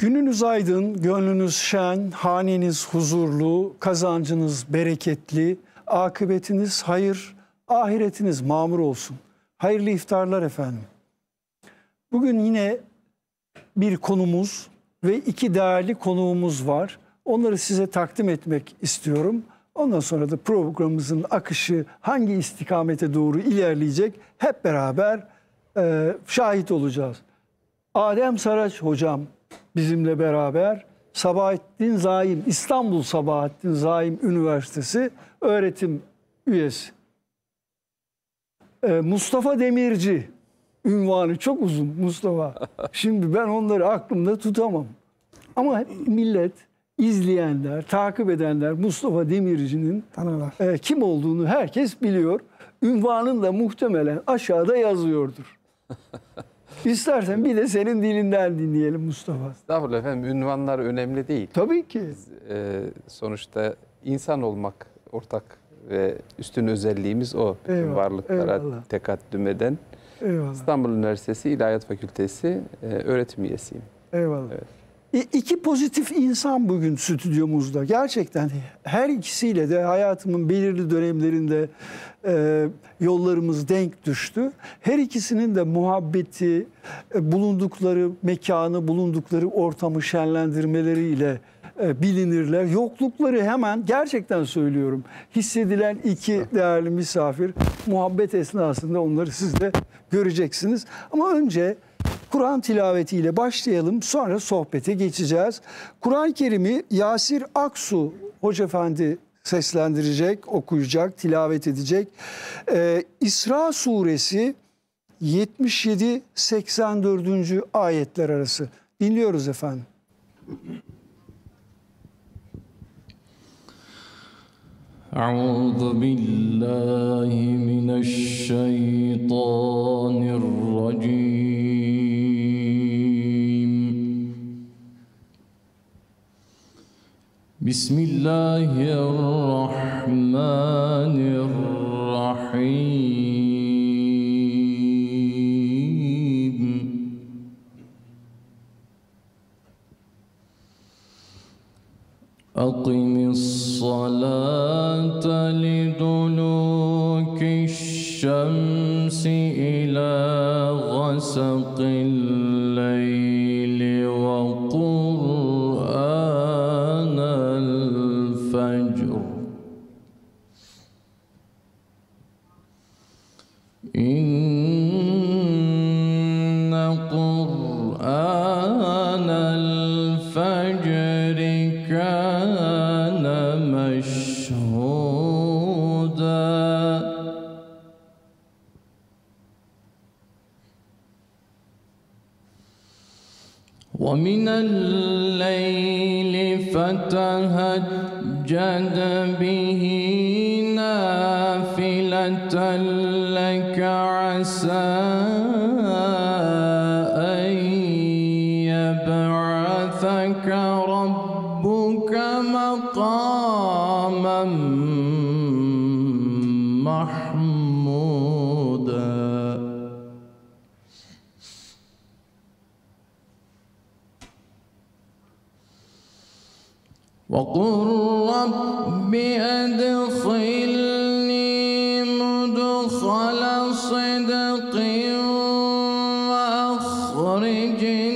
Gününüz aydın, gönlünüz şen, haneniz huzurlu, kazancınız bereketli, akıbetiniz hayır, ahiretiniz mamur olsun. Hayırlı iftarlar efendim. Bugün yine bir konumuz ve iki değerli konuğumuz var. Onları size takdim etmek istiyorum. Ondan sonra da programımızın akışı hangi istikamete doğru ilerleyecek hep beraber e, şahit olacağız. Adem Saraç hocam bizimle beraber Sabahattin Zaim, İstanbul Sabahattin Zaim Üniversitesi öğretim üyesi. Ee, Mustafa Demirci ünvanı çok uzun Mustafa. Şimdi ben onları aklımda tutamam. Ama millet izleyenler, takip edenler Mustafa Demirci'nin e, kim olduğunu herkes biliyor. Ünvanın da muhtemelen aşağıda yazıyordur. İstersen bir de senin dilinden dinleyelim Mustafa. Estağfurullah efendim ünvanlar önemli değil. Tabii ki. Biz, e, sonuçta insan olmak ortak ve üstün özelliğimiz o. Eyvallah, varlıklara eyvallah. tekaddüm eden. Eyvallah. İstanbul Üniversitesi İlahiyat Fakültesi e, öğretim üyesiyim. Eyvallah. Evet. E, iki pozitif insan bugün stüdyomuzda. Gerçekten her ikisiyle de hayatımın belirli dönemlerinde e, yollarımız denk düştü. Her ikisinin de muhabbeti, e, bulundukları mekanı, bulundukları ortamı şenlendirmeleriyle e, bilinirler. Yoklukları hemen gerçekten söylüyorum hissedilen iki değerli misafir muhabbet esnasında onları siz de göreceksiniz. Ama önce Kur'an tilavetiyle başlayalım sonra sohbete geçeceğiz. Kur'an-ı Kerim'i Yasir Aksu Hoca Efendi seslendirecek, okuyacak, tilavet edecek. Ee, İsra suresi 77-84. ayetler arası. Dinliyoruz efendim. أعوذ بالله من الشيطان الرجيم بسم الله الرحمن الرحيم أقم الصلاة لدلوك الشمس إلى غسق الليل ومن الليل فتهجد به نافلة لك عسى وقل رب أدخلني مدخل صدق وأخرجني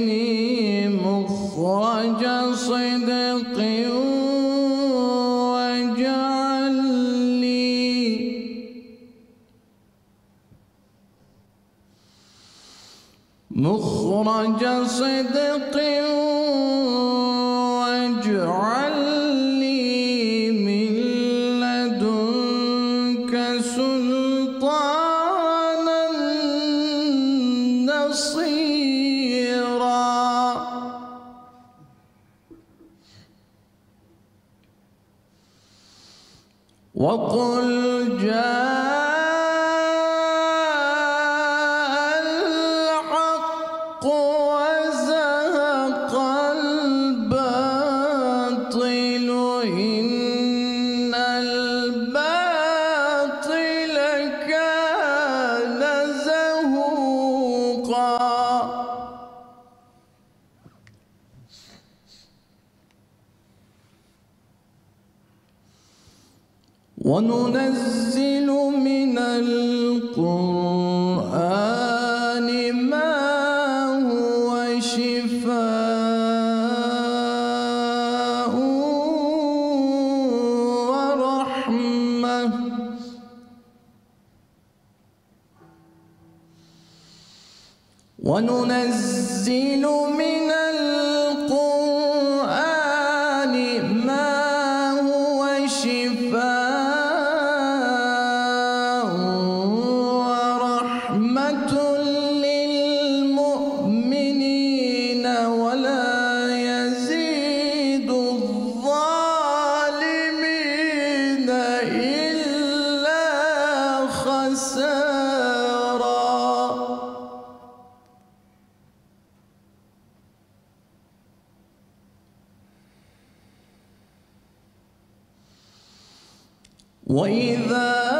وإذا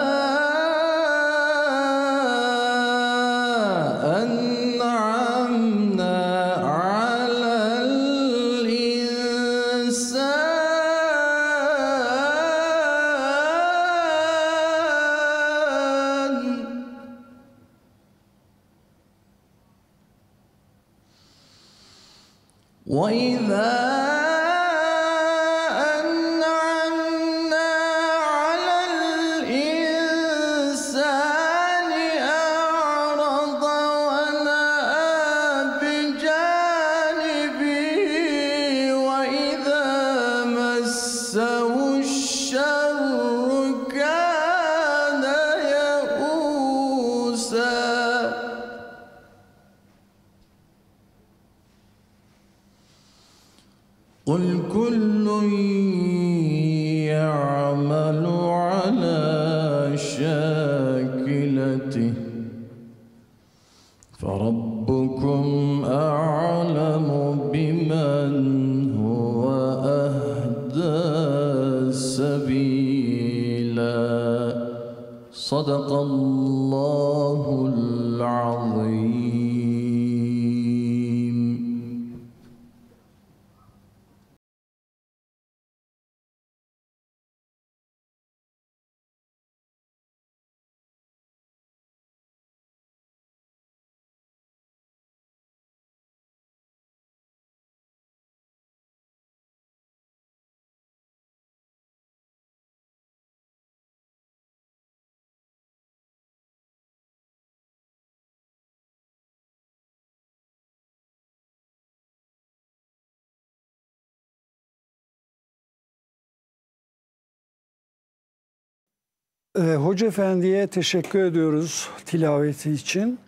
Ee, Hoca Efendi'ye teşekkür ediyoruz tilaveti için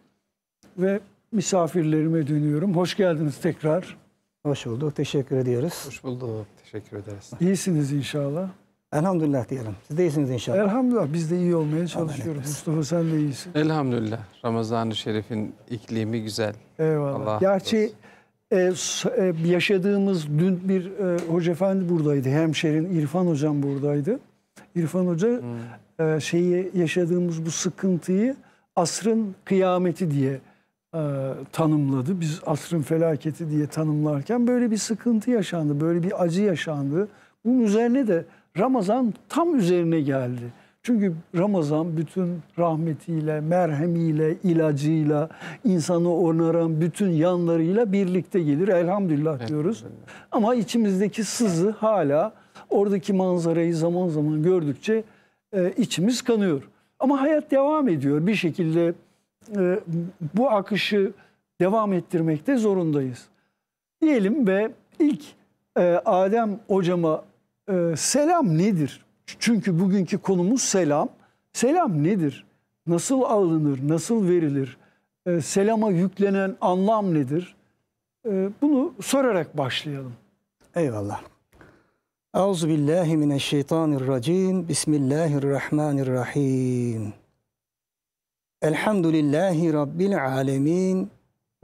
ve misafirlerime dönüyorum. Hoş geldiniz tekrar. Hoş bulduk. Teşekkür ediyoruz. Hoş bulduk. Teşekkür ederiz. İyisiniz inşallah. Elhamdülillah diyelim. Siz de iyisiniz inşallah. Elhamdülillah. Biz de iyi olmaya çalışıyoruz. Mustafa sen de iyisin. Elhamdülillah. Ramazan-ı Şerif'in iklimi güzel. Eyvallah. Allah Gerçi e, e, yaşadığımız dün bir e, hoca efendi buradaydı. Hemşerin İrfan hocam buradaydı. İrfan Hoca hmm e, şeyi yaşadığımız bu sıkıntıyı asrın kıyameti diye e, tanımladı. Biz asrın felaketi diye tanımlarken böyle bir sıkıntı yaşandı, böyle bir acı yaşandı. Bunun üzerine de Ramazan tam üzerine geldi. Çünkü Ramazan bütün rahmetiyle, merhemiyle, ilacıyla, insanı onaran bütün yanlarıyla birlikte gelir. Elhamdülillah diyoruz. Ama içimizdeki sızı hala oradaki manzarayı zaman zaman gördükçe e, içimiz kanıyor. Ama hayat devam ediyor bir şekilde e, bu akışı devam ettirmekte zorundayız. Diyelim ve ilk e, Adem hocama e, selam nedir? Çünkü bugünkü konumuz selam. Selam nedir? Nasıl alınır? Nasıl verilir? E, selama yüklenen anlam nedir? E, bunu sorarak başlayalım. Eyvallah. Euzu billahi mineşşeytanirracim. Bismillahirrahmanirrahim. Elhamdülillahi rabbil alamin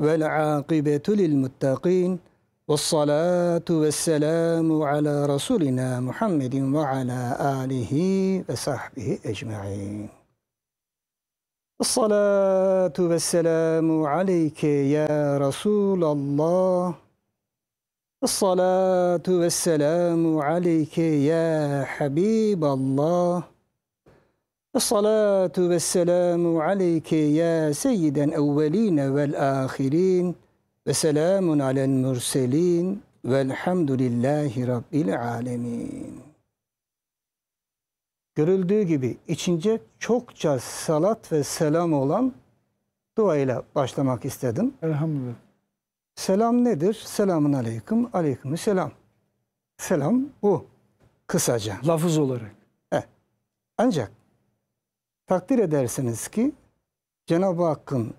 vel akibetu lil muttaqin. Ves salatu vesselamu ala rasulina Muhammedin ve ala alihi ve sahbihi ecmaîn. Esselatu vesselamu aleyke ya Resulallah Esselatu ve selamu aleyke ya Habiballah. Esselatu ve selamu aleyke ya seyyiden evveline vel ahirin. Ve selamun alel mürselin. Velhamdülillahi Rabbil alemin. Görüldüğü gibi içince çokça salat ve selam olan duayla başlamak istedim. Elhamdülillah. Selam nedir? Selamun aleyküm, aleyküm selam. Selam bu kısaca. Lafız olarak. He. Ancak takdir edersiniz ki Cenab-ı Hakk'ın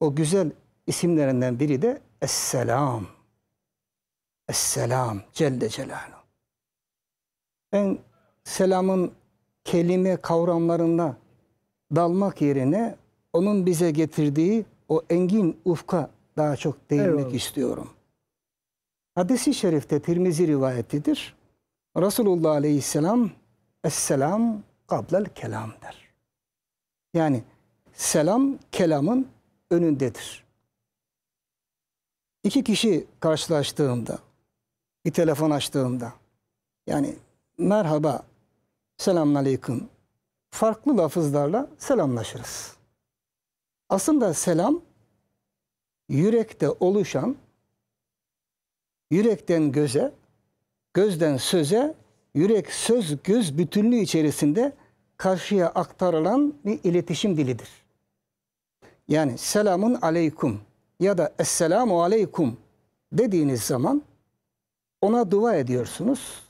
o güzel isimlerinden biri de Esselam. Esselam Celle Celaluhu. Ben selamın kelime kavramlarında dalmak yerine onun bize getirdiği o engin ufka daha çok değinmek Eyvallah. istiyorum. Hadis-i şerifte Tirmizi rivayetidir. Resulullah aleyhisselam Esselam kablel kelam der. Yani selam kelamın önündedir. İki kişi karşılaştığımda, bir telefon açtığımda, yani merhaba, selamun aleyküm, farklı lafızlarla selamlaşırız. Aslında selam yürekte oluşan yürekten göze, gözden söze, yürek söz göz bütünlüğü içerisinde karşıya aktarılan bir iletişim dilidir. Yani selamun aleykum ya da esselamu aleykum dediğiniz zaman ona dua ediyorsunuz.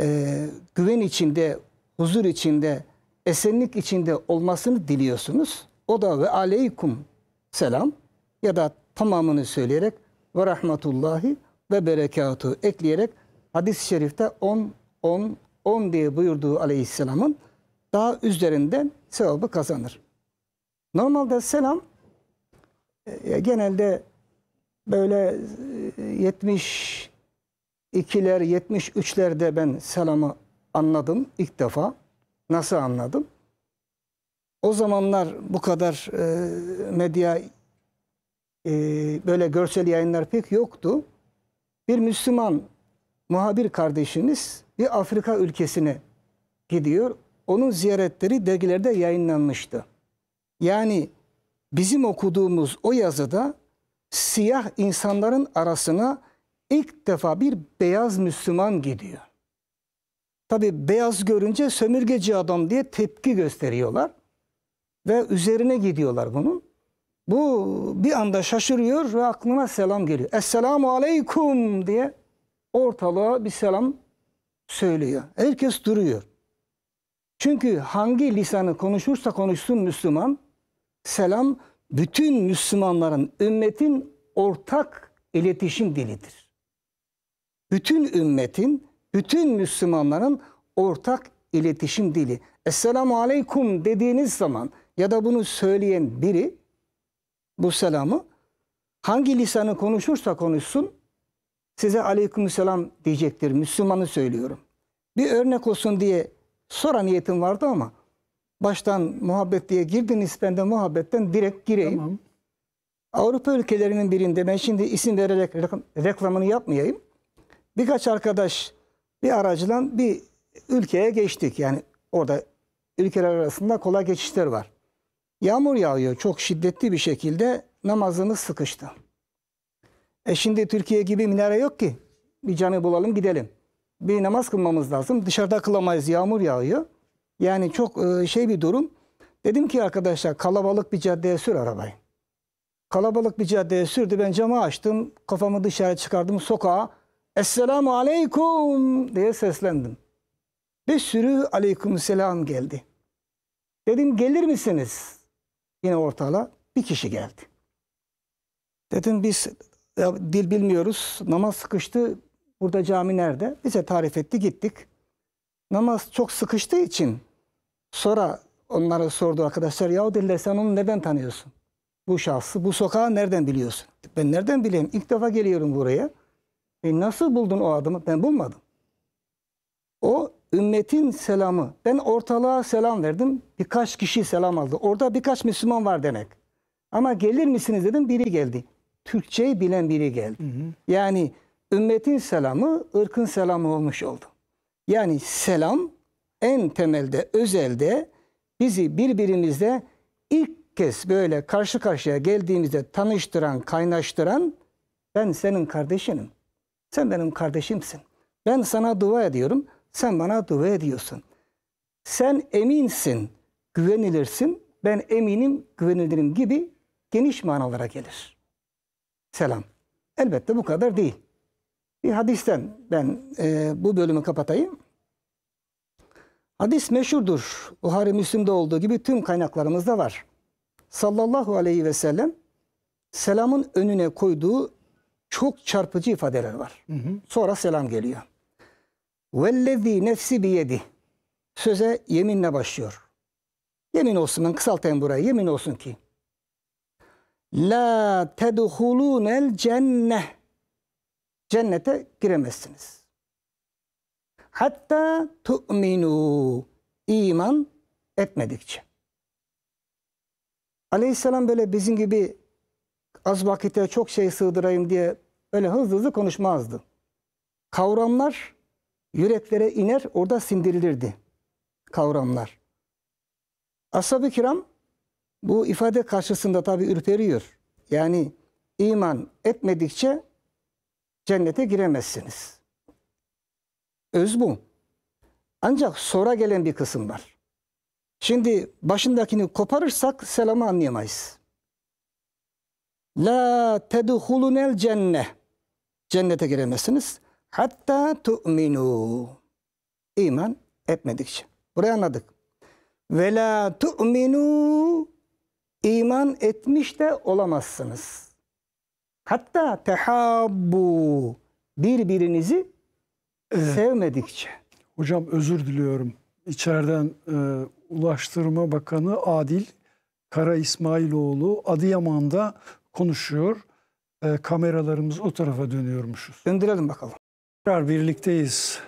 Ee, güven içinde, huzur içinde, esenlik içinde olmasını diliyorsunuz. O da ve aleykum selam ya da tamamını söyleyerek ve rahmetullahi ve berekatu ekleyerek hadis-i şerifte 10 10 10 diye buyurduğu aleyhisselamın daha üzerinden sevabı kazanır. Normalde selam e, genelde böyle 72'ler e, 73'lerde ben selamı anladım ilk defa. Nasıl anladım? O zamanlar bu kadar e, medya e, böyle görsel yayınlar pek yoktu. Bir Müslüman muhabir kardeşimiz bir Afrika ülkesine gidiyor. Onun ziyaretleri dergilerde yayınlanmıştı. Yani bizim okuduğumuz o yazıda siyah insanların arasına ilk defa bir beyaz Müslüman gidiyor. Tabi beyaz görünce sömürgeci adam diye tepki gösteriyorlar ve üzerine gidiyorlar bunun. Bu bir anda şaşırıyor ve aklına selam geliyor. Esselamu aleykum diye ortalığa bir selam söylüyor. Herkes duruyor. Çünkü hangi lisanı konuşursa konuşsun Müslüman, selam bütün Müslümanların, ümmetin ortak iletişim dilidir. Bütün ümmetin, bütün Müslümanların ortak iletişim dili. Esselamu Aleyküm dediğiniz zaman ya da bunu söyleyen biri bu selamı hangi lisanı konuşursa konuşsun size aleykümselam diyecektir. Müslümanı söylüyorum. Bir örnek olsun diye sonra niyetim vardı ama baştan muhabbet diye girdiniz ben de muhabbetten direkt gireyim. Tamam. Avrupa ülkelerinin birinde ben şimdi isim vererek reklamını yapmayayım. Birkaç arkadaş bir aracılan bir ülkeye geçtik. Yani orada ülkeler arasında kolay geçişler var. Yağmur yağıyor çok şiddetli bir şekilde namazımız sıkıştı. E şimdi Türkiye gibi minare yok ki. Bir cami bulalım gidelim. Bir namaz kılmamız lazım. Dışarıda kılamayız yağmur yağıyor. Yani çok e, şey bir durum. Dedim ki arkadaşlar kalabalık bir caddeye sür arabayı. Kalabalık bir caddeye sürdü. Ben camı açtım. Kafamı dışarı çıkardım sokağa. Esselamu aleykum diye seslendim. Bir sürü aleyküm selam geldi. Dedim gelir misiniz? Yine ortala bir kişi geldi. Dedim biz ya, dil bilmiyoruz. Namaz sıkıştı. Burada cami nerede? Bize tarif etti gittik. Namaz çok sıkıştığı için sonra onlara sordu arkadaşlar. Yahu dediler sen onu neden tanıyorsun? Bu şahsı, bu sokağı nereden biliyorsun? Ben nereden bileyim? İlk defa geliyorum buraya. E nasıl buldun o adamı? Ben bulmadım. O ümmetin selamı. Ben ortalığa selam verdim. Birkaç kişi selam aldı. Orada birkaç Müslüman var demek. Ama gelir misiniz dedim biri geldi. Türkçeyi bilen biri geldi. Hı hı. Yani ümmetin selamı ırkın selamı olmuş oldu. Yani selam en temelde özelde bizi birbirimizle ilk kez böyle karşı karşıya geldiğimizde tanıştıran, kaynaştıran ben senin kardeşinim. Sen benim kardeşimsin. Ben sana dua ediyorum. Sen bana dua ediyorsun. Sen eminsin, güvenilirsin. Ben eminim, güvenilirim gibi geniş manalara gelir. Selam. Elbette bu kadar değil. Bir hadisten ben e, bu bölümü kapatayım. Hadis meşhurdur. Buhari Müslim'de olduğu gibi tüm kaynaklarımızda var. Sallallahu aleyhi ve sellem selamın önüne koyduğu çok çarpıcı ifadeler var. Hı hı. Sonra selam geliyor. Vellezî nefsi biyedih. Söze yeminle başlıyor. Yemin olsunun kısaltayım burayı. Yemin olsun ki. La tedhulûnel cenneh. Cennete giremezsiniz. Hatta tu'minu. iman etmedikçe. Aleyhisselam böyle bizim gibi az vakite çok şey sığdırayım diye öyle hızlı hızlı konuşmazdı. Kavramlar yüreklere iner, orada sindirilirdi kavramlar. Ashab-ı kiram bu ifade karşısında tabi ürperiyor. Yani iman etmedikçe cennete giremezsiniz. Öz bu. Ancak sonra gelen bir kısım var. Şimdi başındakini koparırsak selamı anlayamayız. La tedhulunel cenne. Cennete giremezsiniz. Hatta tu'minu. İman etmedikçe. Burayı anladık. Ve la tu'minu. İman etmiş de olamazsınız. Hatta tehabbu. Birbirinizi evet. sevmedikçe. Hocam özür diliyorum. İçeriden e, Ulaştırma Bakanı Adil Kara İsmailoğlu Adıyaman'da konuşuyor. E, kameralarımız o tarafa dönüyormuşuz. Döndürelim bakalım. Tekrar birlikteyiz.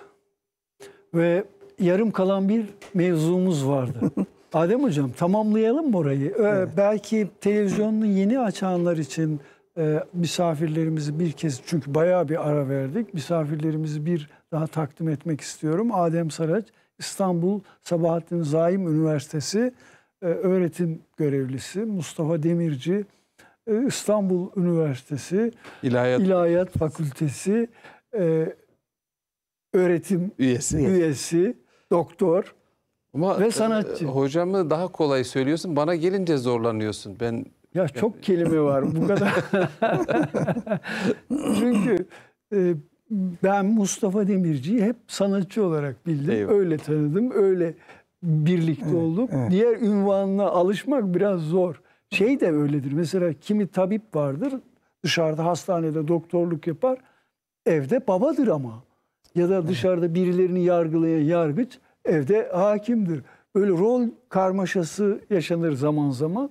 Ve yarım kalan bir mevzumuz vardı. Adem Hocam tamamlayalım mı orayı? Ee, evet. Belki televizyonunu yeni açanlar için e, misafirlerimizi bir kez çünkü bayağı bir ara verdik. Misafirlerimizi bir daha takdim etmek istiyorum. Adem Saraç İstanbul Sabahattin Zaim Üniversitesi e, öğretim görevlisi Mustafa Demirci e, İstanbul Üniversitesi İlahiyat, İlahiyat Fakültesi e, öğretim üyesi, üyesi doktor Ama ve sanatçı. E, hocamı daha kolay söylüyorsun, bana gelince zorlanıyorsun. Ben ya çok kelime var bu kadar. Çünkü e, ben Mustafa Demirci'yi hep sanatçı olarak bildim. Eyvallah. Öyle tanıdım, öyle birlikte evet, olduk. Evet. Diğer ünvanına alışmak biraz zor. Şey de öyledir. Mesela kimi tabip vardır. Dışarıda hastanede doktorluk yapar. Evde babadır ama ya da dışarıda birilerini yargılayan yargıç evde hakimdir. Böyle rol karmaşası yaşanır zaman zaman.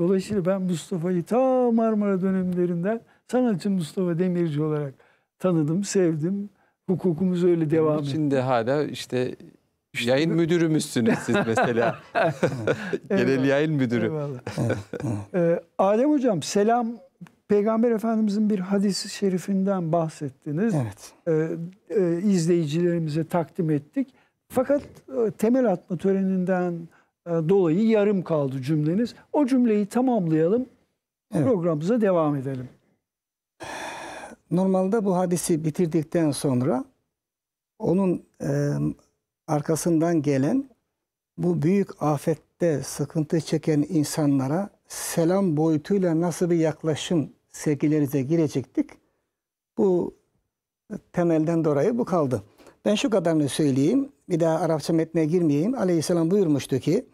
Dolayısıyla ben Mustafa'yı ta Marmara dönemlerinden sanatçı Mustafa Demirci olarak tanıdım, sevdim. Hukukumuz öyle devam ediyor. Şimdi hala işte yayın müdürü müdürümüzsünüz siz mesela. Genel yayın müdürü. Eyvallah. ee, Adem Hocam selam Peygamber Efendimizin bir hadisi şerifinden bahsettiniz. Evet. Ee, e, izleyicilerimize takdim ettik. Fakat e, temel atma töreninden e, dolayı yarım kaldı cümleniz. O cümleyi tamamlayalım. Evet. Programımıza devam edelim. Normalde bu hadisi bitirdikten sonra onun e, arkasından gelen bu büyük afette sıkıntı çeken insanlara selam boyutuyla nasıl bir yaklaşım sergilerinize girecektik? Bu temelden dolayı bu kaldı. Ben şu kadarını söyleyeyim. Bir daha Arapça metne girmeyeyim. Aleyhisselam buyurmuştu ki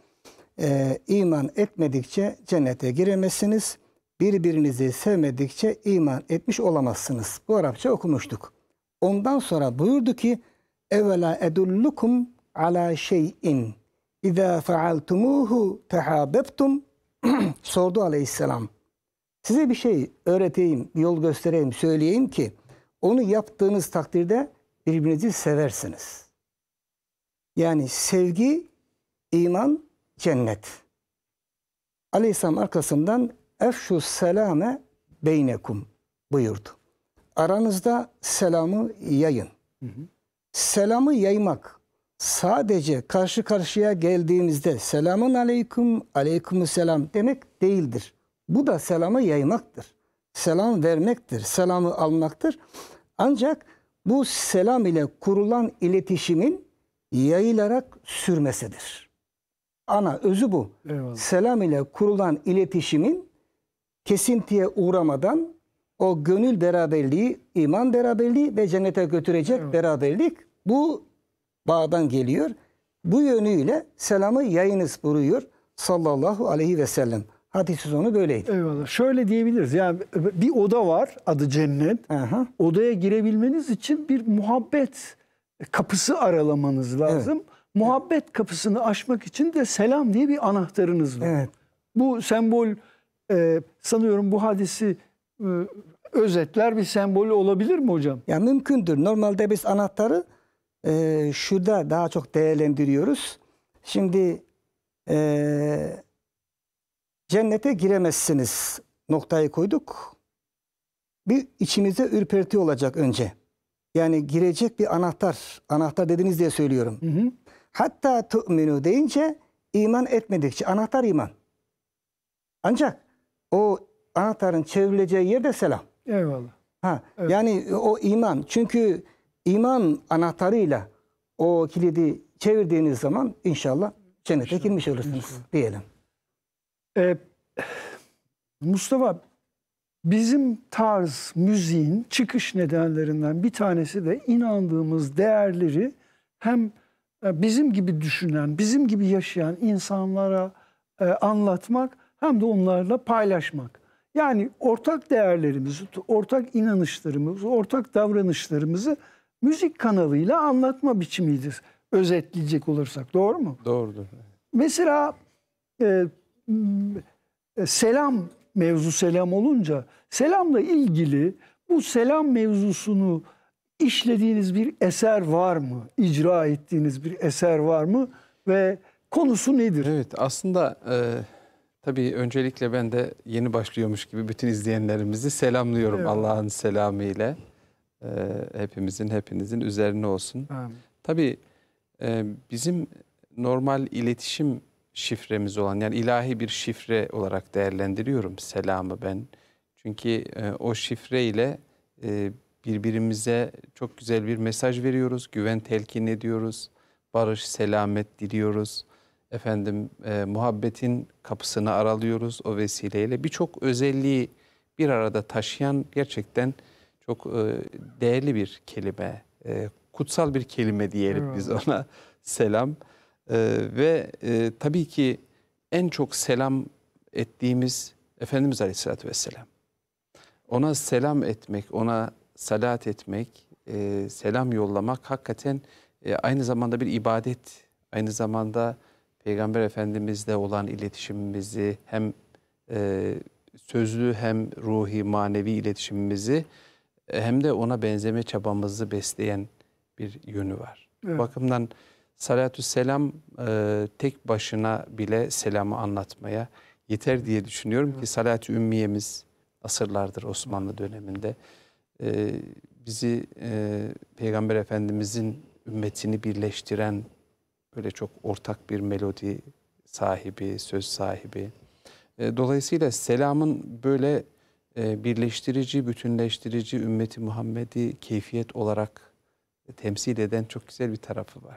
e, iman etmedikçe cennete giremezsiniz. Birbirinizi sevmedikçe iman etmiş olamazsınız. Bu Arapça okumuştuk. Ondan sonra buyurdu ki evvela edullukum ala şeyin. İza faaltumuhu tehabebtum sordu aleyhisselam. Size bir şey öğreteyim, yol göstereyim, söyleyeyim ki onu yaptığınız takdirde birbirinizi seversiniz. Yani sevgi, iman, cennet. Aleyhisselam arkasından efşu selame beynekum buyurdu. Aranızda selamı yayın. Hı hı. Selamı yaymak sadece karşı karşıya geldiğimizde selamun aleyküm, aleyküm selam demek değildir. Bu da selamı yaymaktır. Selam vermektir, selamı almaktır. Ancak bu selam ile kurulan iletişimin yayılarak sürmesidir. Ana özü bu. Eyvallah. Selam ile kurulan iletişimin kesintiye uğramadan o gönül beraberliği, iman beraberliği ve cennete götürecek Eyvallah. beraberlik bu bağdan geliyor. Bu yönüyle selamı yayınız buruyor sallallahu aleyhi ve sellem. Hadis-i sonu böyleydi. Eyvallah. Şöyle diyebiliriz. Yani bir oda var adı cennet. Aha. Odaya girebilmeniz için bir muhabbet kapısı aralamanız lazım. Evet. Muhabbet evet. kapısını açmak için de selam diye bir anahtarınız var. Evet. Bu sembol e, sanıyorum bu hadisi e, özetler bir sembolü olabilir mi hocam? Ya mümkündür. Normalde biz anahtarı e, ee, şurada daha çok değerlendiriyoruz. Şimdi e, cennete giremezsiniz noktayı koyduk. Bir içimize ürperti olacak önce. Yani girecek bir anahtar. Anahtar dediniz diye söylüyorum. Hı hı. Hatta tu'minu deyince iman etmedikçe anahtar iman. Ancak o anahtarın çevrileceği yerde selam. Eyvallah. Ha, evet. Yani o iman. Çünkü iman anahtarıyla o kilidi çevirdiğiniz zaman inşallah cennete girmiş olursunuz inşallah. diyelim. Ee, Mustafa bizim tarz müziğin çıkış nedenlerinden bir tanesi de inandığımız değerleri hem e, bizim gibi düşünen, bizim gibi yaşayan insanlara e, anlatmak hem de onlarla paylaşmak. Yani ortak değerlerimizi, ortak inanışlarımızı, ortak davranışlarımızı müzik kanalıyla anlatma biçimidir. Özetleyecek olursak doğru mu? Doğrudur. Mesela e, e, selam mevzu selam olunca selamla ilgili bu selam mevzusunu işlediğiniz bir eser var mı? İcra ettiğiniz bir eser var mı? Ve konusu nedir? Evet aslında e, tabii öncelikle ben de yeni başlıyormuş gibi bütün izleyenlerimizi selamlıyorum evet. Allah'ın selamı ile e, hepimizin, hepinizin üzerine olsun. Amin. Tabii e, bizim normal iletişim şifremiz olan yani ilahi bir şifre olarak değerlendiriyorum selamı ben. Çünkü e, o şifre ile e, birbirimize çok güzel bir mesaj veriyoruz, güven telkin ediyoruz, barış, selamet diliyoruz. Efendim e, muhabbetin kapısını aralıyoruz o vesileyle. Birçok özelliği bir arada taşıyan gerçekten çok e, değerli bir kelime, e, kutsal bir kelime diyelim evet. biz ona selam. E, ve tabii ki en çok selam ettiğimiz Efendimiz Aleyhisselatü Vesselam. Ona selam etmek, ona salat etmek, selam yollamak hakikaten aynı zamanda bir ibadet, aynı zamanda Peygamber Efendimizle olan iletişimimizi hem e, sözlü hem ruhi manevi iletişimimizi hem de ona benzeme çabamızı besleyen bir yönü var. Evet. Bakımdan salatü selam e, tek başına bile selamı anlatmaya yeter diye düşünüyorum evet. ki salatü ümmiyemiz asırlardır Osmanlı döneminde e, bizi e, Peygamber Efendimizin ümmetini birleştiren böyle çok ortak bir melodi sahibi, söz sahibi. E, dolayısıyla selamın böyle ee, birleştirici, bütünleştirici, ümmeti Muhammed'i keyfiyet olarak temsil eden çok güzel bir tarafı var.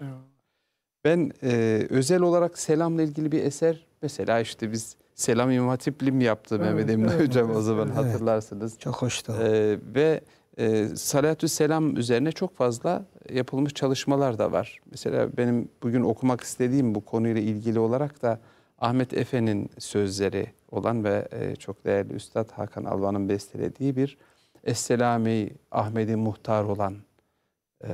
Ben e, özel olarak selamla ilgili bir eser, mesela işte biz Selam İmam Hatipli mi yaptı evet, Mehmet Emine evet, Hocam evet, o zaman evet, hatırlarsınız. Çok hoştu. E, ve e, salatü selam üzerine çok fazla yapılmış çalışmalar da var. Mesela benim bugün okumak istediğim bu konuyla ilgili olarak da Ahmet Efe'nin sözleri olan ve e, çok değerli Üstad Hakan Alvan'ın bestelediği bir Esselami Ahmet'i muhtar olan e,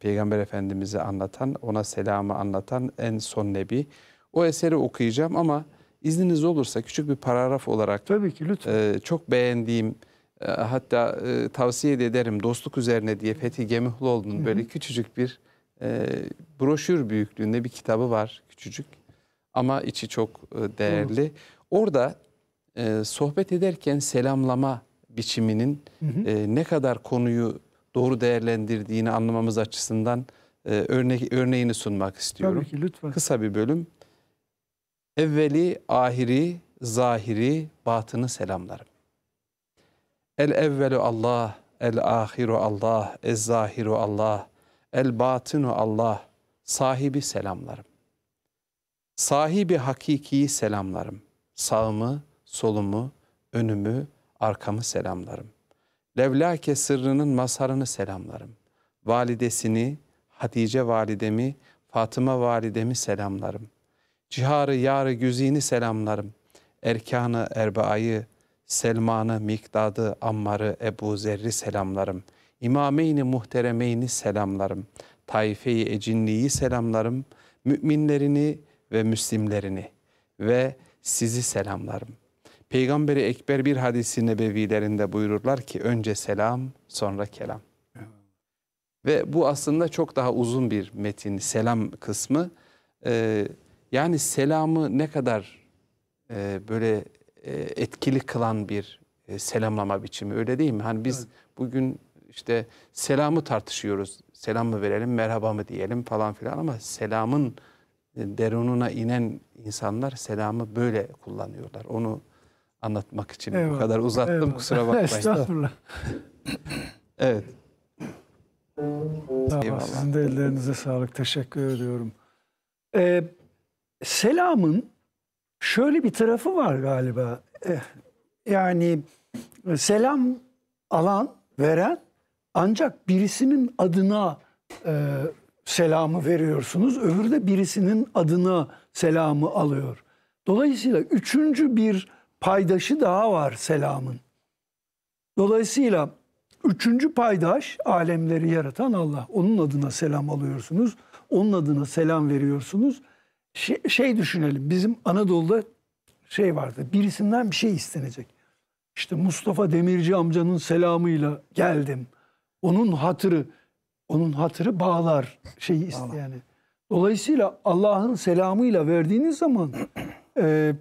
Peygamber Efendimiz'i anlatan, ona selamı anlatan en son nebi. O eseri okuyacağım ama izniniz olursa küçük bir paragraf olarak Tabii ki lütfen. E, çok beğendiğim hatta tavsiye ederim dostluk üzerine diye Fethi Gemihlioğlu'nun böyle küçücük bir broşür büyüklüğünde bir kitabı var küçücük ama içi çok e, değerli. Orada e, sohbet ederken selamlama biçiminin hı hı. E, ne kadar konuyu doğru değerlendirdiğini anlamamız açısından e, örnek örneğini sunmak istiyorum. Tabii ki lütfen. Kısa bir bölüm. Evveli, ahiri, zahiri, batını selamlarım. El evvelu Allah, el ahiru Allah, ez zahiru Allah, el batinu Allah, sahibi selamlarım. Sahibi hakikiyi selamlarım. Sağımı, solumu, önümü, arkamı selamlarım. Levlake sırrının mazharını selamlarım. Validesini, Hatice validemi, Fatıma validemi selamlarım. Ciharı yarı güzini selamlarım. Erkanı erbaayı, Selman'ı, Mikdad'ı, Ammar'ı, Ebu Zerri selamlarım. İmameyni muhteremeyni selamlarım. Taife-i Ecinli'yi selamlarım. Müminlerini, ve Müslimlerini ve sizi selamlarım. Peygamberi Ekber bir hadisi nebevilerinde buyururlar ki önce selam sonra kelam. Ve bu aslında çok daha uzun bir metin selam kısmı. Ee, yani selamı ne kadar e, böyle e, etkili kılan bir e, selamlama biçimi öyle değil mi? Hani biz evet. bugün işte selamı tartışıyoruz. Selam mı verelim, merhaba mı diyelim falan filan ama selamın e, derununa inen insanlar selamı böyle kullanıyorlar. Onu anlatmak için eyvallah, bu kadar uzattım eyvallah. kusura bakmayın. Estağfurullah. evet. Tamam, eyvallah. sizin de ellerinize sağlık. Teşekkür ediyorum. Ee, selamın şöyle bir tarafı var galiba. Ee, yani selam alan, veren ancak birisinin adına e, selamı veriyorsunuz. Öbürü de birisinin adını selamı alıyor. Dolayısıyla üçüncü bir paydaşı daha var selamın. Dolayısıyla üçüncü paydaş alemleri yaratan Allah. Onun adına selam alıyorsunuz. Onun adına selam veriyorsunuz. Şey, şey düşünelim bizim Anadolu'da şey vardı. Birisinden bir şey istenecek. İşte Mustafa Demirci amcanın selamıyla geldim. Onun hatırı onun hatırı bağlar şeyi bağlar. yani. Dolayısıyla Allah'ın selamıyla verdiğiniz zaman e,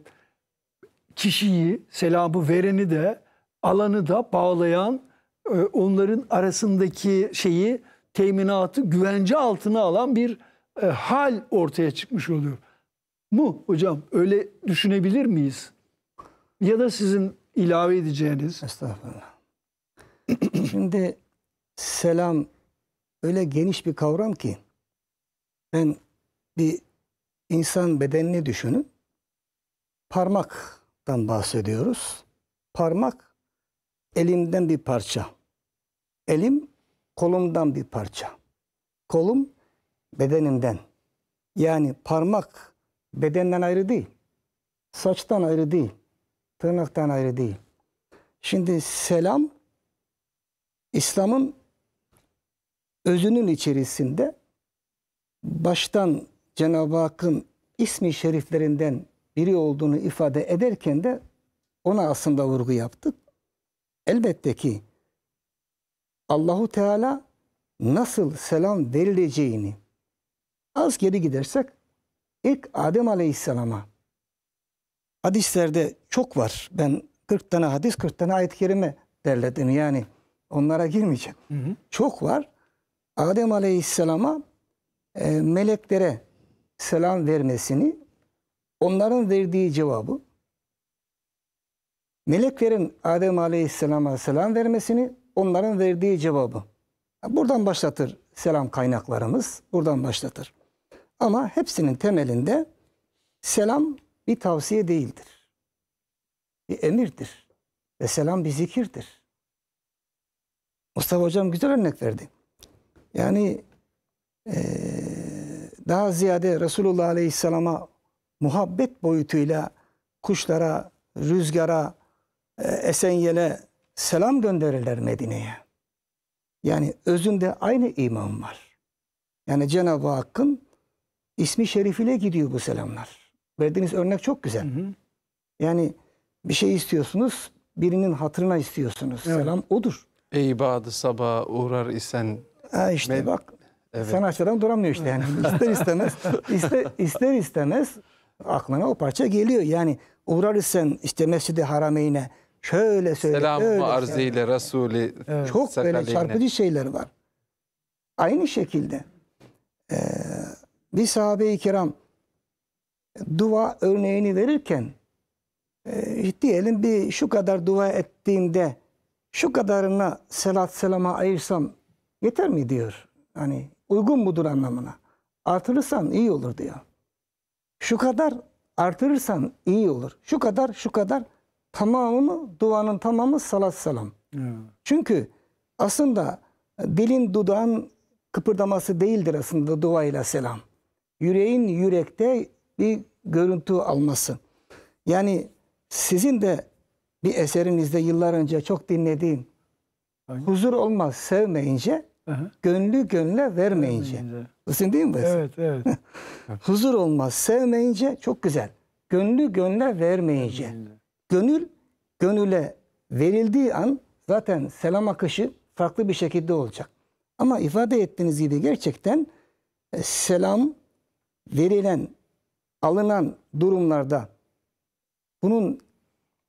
kişiyi, selamı vereni de alanı da bağlayan e, onların arasındaki şeyi teminatı güvence altına alan bir e, hal ortaya çıkmış oluyor. Mu hocam öyle düşünebilir miyiz? Ya da sizin ilave edeceğiniz? Estağfurullah. Şimdi selam öyle geniş bir kavram ki ben bir insan bedenini düşünün. Parmaktan bahsediyoruz. Parmak elimden bir parça. Elim kolumdan bir parça. Kolum bedenimden. Yani parmak bedenden ayrı değil. Saçtan ayrı değil. Tırnaktan ayrı değil. Şimdi selam İslam'ın özünün içerisinde baştan Cenab-ı Hakk'ın ismi şeriflerinden biri olduğunu ifade ederken de ona aslında vurgu yaptık. Elbette ki Allahu Teala nasıl selam verileceğini az geri gidersek ilk Adem Aleyhisselam'a hadislerde çok var. Ben 40 tane hadis, 40 tane ayet-i kerime derledim yani. Onlara girmeyeceğim. Hı hı. Çok var. Adem Aleyhisselam'a e, meleklere selam vermesini, onların verdiği cevabı, meleklerin Adem Aleyhisselam'a selam vermesini, onların verdiği cevabı. Buradan başlatır selam kaynaklarımız, buradan başlatır. Ama hepsinin temelinde selam bir tavsiye değildir. Bir emirdir. Ve selam bir zikirdir. Mustafa Hocam güzel örnek verdi. Yani e, daha ziyade Resulullah Aleyhisselam'a muhabbet boyutuyla kuşlara, rüzgara, e, esenyele selam gönderirler Medine'ye. Yani özünde aynı iman var. Yani Cenab-ı Hakk'ın ismi şerifiyle gidiyor bu selamlar. Verdiğiniz örnek çok güzel. Hı hı. Yani bir şey istiyorsunuz, birinin hatırına istiyorsunuz. Evet. Selam odur. Ey Eybadı sabah uğrar isen Ha işte Med bak evet. sanatçıdan duramıyor işte yani. ister istemez ister, ister istemez aklına o parça geliyor. Yani uğrar isen işte Mescid-i Harameyn'e şöyle söyle. Selamı arz ile Resulü. Evet. Çok böyle çarpıcı şeyler var. Aynı şekilde e, bir sahabe-i kiram dua örneğini verirken e, diyelim bir şu kadar dua ettiğimde şu kadarına selat selama ayırsam yeter mi diyor. Hani uygun mudur anlamına. Artırırsan iyi olur diyor. Şu kadar artırırsan iyi olur. Şu kadar şu kadar tamamını duanın tamamı salat selam. Evet. Çünkü aslında dilin dudağın kıpırdaması değildir aslında dua ile selam. Yüreğin yürekte bir görüntü alması. Yani sizin de bir eserinizde yıllar önce çok dinlediğim Aynen. Huzur olmaz sevmeyince, Aha. gönlü gönle vermeyince. vermeyince. değil mi? Evet, evet. Huzur olmaz sevmeyince çok güzel. Gönlü gönle vermeyince. vermeyince. Gönül gönüle verildiği an zaten selam akışı farklı bir şekilde olacak. Ama ifade ettiğiniz gibi gerçekten e, selam verilen, alınan durumlarda bunun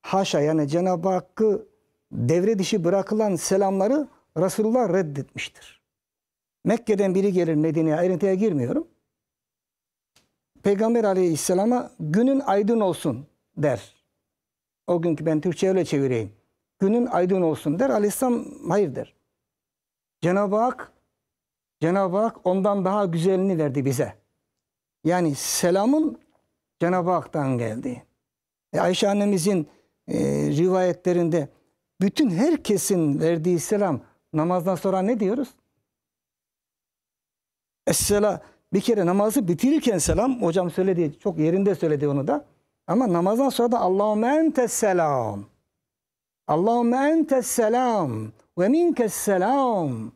haşa yani Cenab-ı Hakk'ı devre dışı bırakılan selamları Resulullah reddetmiştir. Mekke'den biri gelir Medine'ye ayrıntıya girmiyorum. Peygamber aleyhisselama günün aydın olsun der. O günkü ben Türkçe öyle çevireyim. Günün aydın olsun der. Aleyhisselam hayır der. Cenab-ı Hak Cenab-ı Hak ondan daha güzelini verdi bize. Yani selamın Cenab-ı Hak'tan geldi. E Ayşe annemizin e, rivayetlerinde bütün herkesin verdiği selam namazdan sonra ne diyoruz? Essela bir kere namazı bitirirken selam hocam söyledi çok yerinde söyledi onu da. Ama namazdan sonra da Allahümme entes selam. Allahümme entes selam ve minkes selam.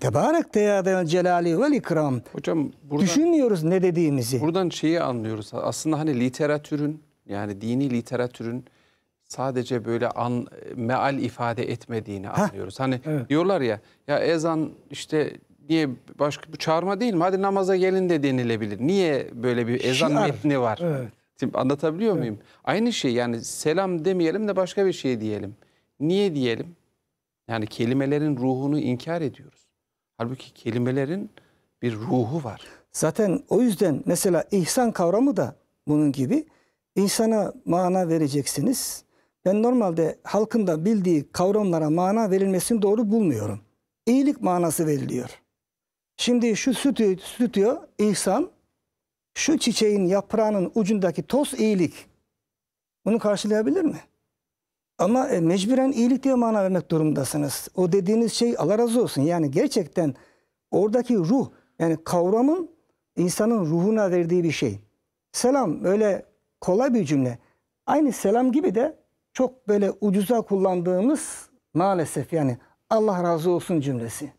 Tebarek teyadel celali vel ikram. Hocam buradan, düşünmüyoruz ne dediğimizi. Buradan şeyi anlıyoruz. Aslında hani literatürün yani dini literatürün sadece böyle an meal ifade etmediğini Heh, anlıyoruz. Hani evet. diyorlar ya ya ezan işte niye başka bu çağırma değil mi? Hadi namaza gelin de denilebilir. Niye böyle bir ezan Şiar. metni var? Evet. Şimdi anlatabiliyor evet. muyum? Aynı şey yani selam demeyelim de başka bir şey diyelim. Niye diyelim? Yani kelimelerin ruhunu inkar ediyoruz. Halbuki kelimelerin bir ruhu var. Zaten o yüzden mesela ihsan kavramı da bunun gibi insana mana vereceksiniz. Ben normalde halkın da bildiği kavramlara mana verilmesini doğru bulmuyorum. İyilik manası veriliyor. Şimdi şu stüdyo, stüdyo ihsan, şu çiçeğin yaprağının ucundaki toz iyilik. Bunu karşılayabilir mi? Ama e, mecburen iyilik diye mana vermek durumdasınız. O dediğiniz şey Allah razı olsun. Yani gerçekten oradaki ruh, yani kavramın insanın ruhuna verdiği bir şey. Selam öyle kolay bir cümle. Aynı selam gibi de çok böyle ucuza kullandığımız maalesef yani Allah razı olsun cümlesi.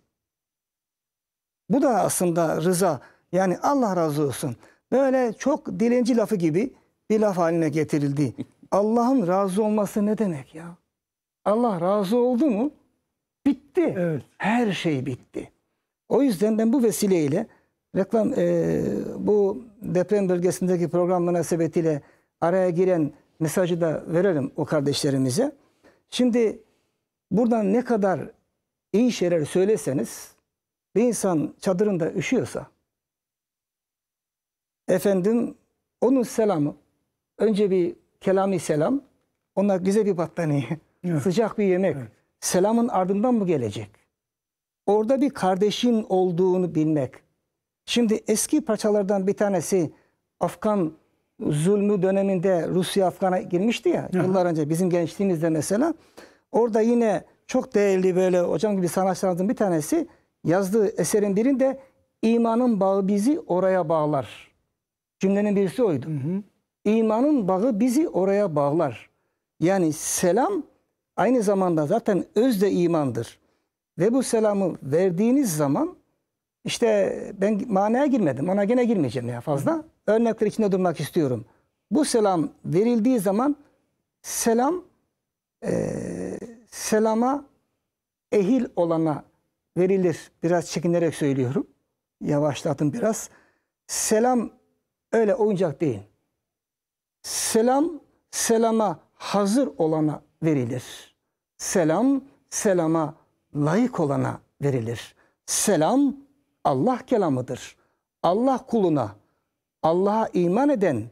Bu da aslında rıza yani Allah razı olsun. Böyle çok dilenci lafı gibi bir laf haline getirildi. Allah'ın razı olması ne demek ya? Allah razı oldu mu? Bitti. Evet. Her şey bitti. O yüzden ben bu vesileyle reklam e, bu deprem bölgesindeki program münasebetiyle araya giren mesajı da verelim o kardeşlerimize. Şimdi buradan ne kadar iyi şeyler söyleseniz bir insan çadırında üşüyorsa efendim onun selamı önce bir kelami selam ona güzel bir battaniye evet. sıcak bir yemek evet. selamın ardından mı gelecek? Orada bir kardeşin olduğunu bilmek. Şimdi eski parçalardan bir tanesi Afgan zulmü döneminde Rusya Afgan'a girmişti ya Hı. yıllar önce bizim gençliğimizde mesela. Orada yine çok değerli böyle hocam gibi sanatçılardan bir tanesi yazdığı eserin birinde imanın bağı bizi oraya bağlar. Cümlenin birisi oydu. Hı hı. İmanın bağı bizi oraya bağlar. Yani selam aynı zamanda zaten özde imandır. Ve bu selamı verdiğiniz zaman işte ben manaya girmedim. Ona gene girmeyeceğim ya fazla. Hı örnekler içinde durmak istiyorum. Bu selam verildiği zaman selam e, selama ehil olana verilir. Biraz çekinerek söylüyorum. Yavaşladım biraz. Selam öyle oyuncak değil. Selam selama hazır olana verilir. Selam selama layık olana verilir. Selam Allah kelamıdır. Allah kuluna Allah'a iman eden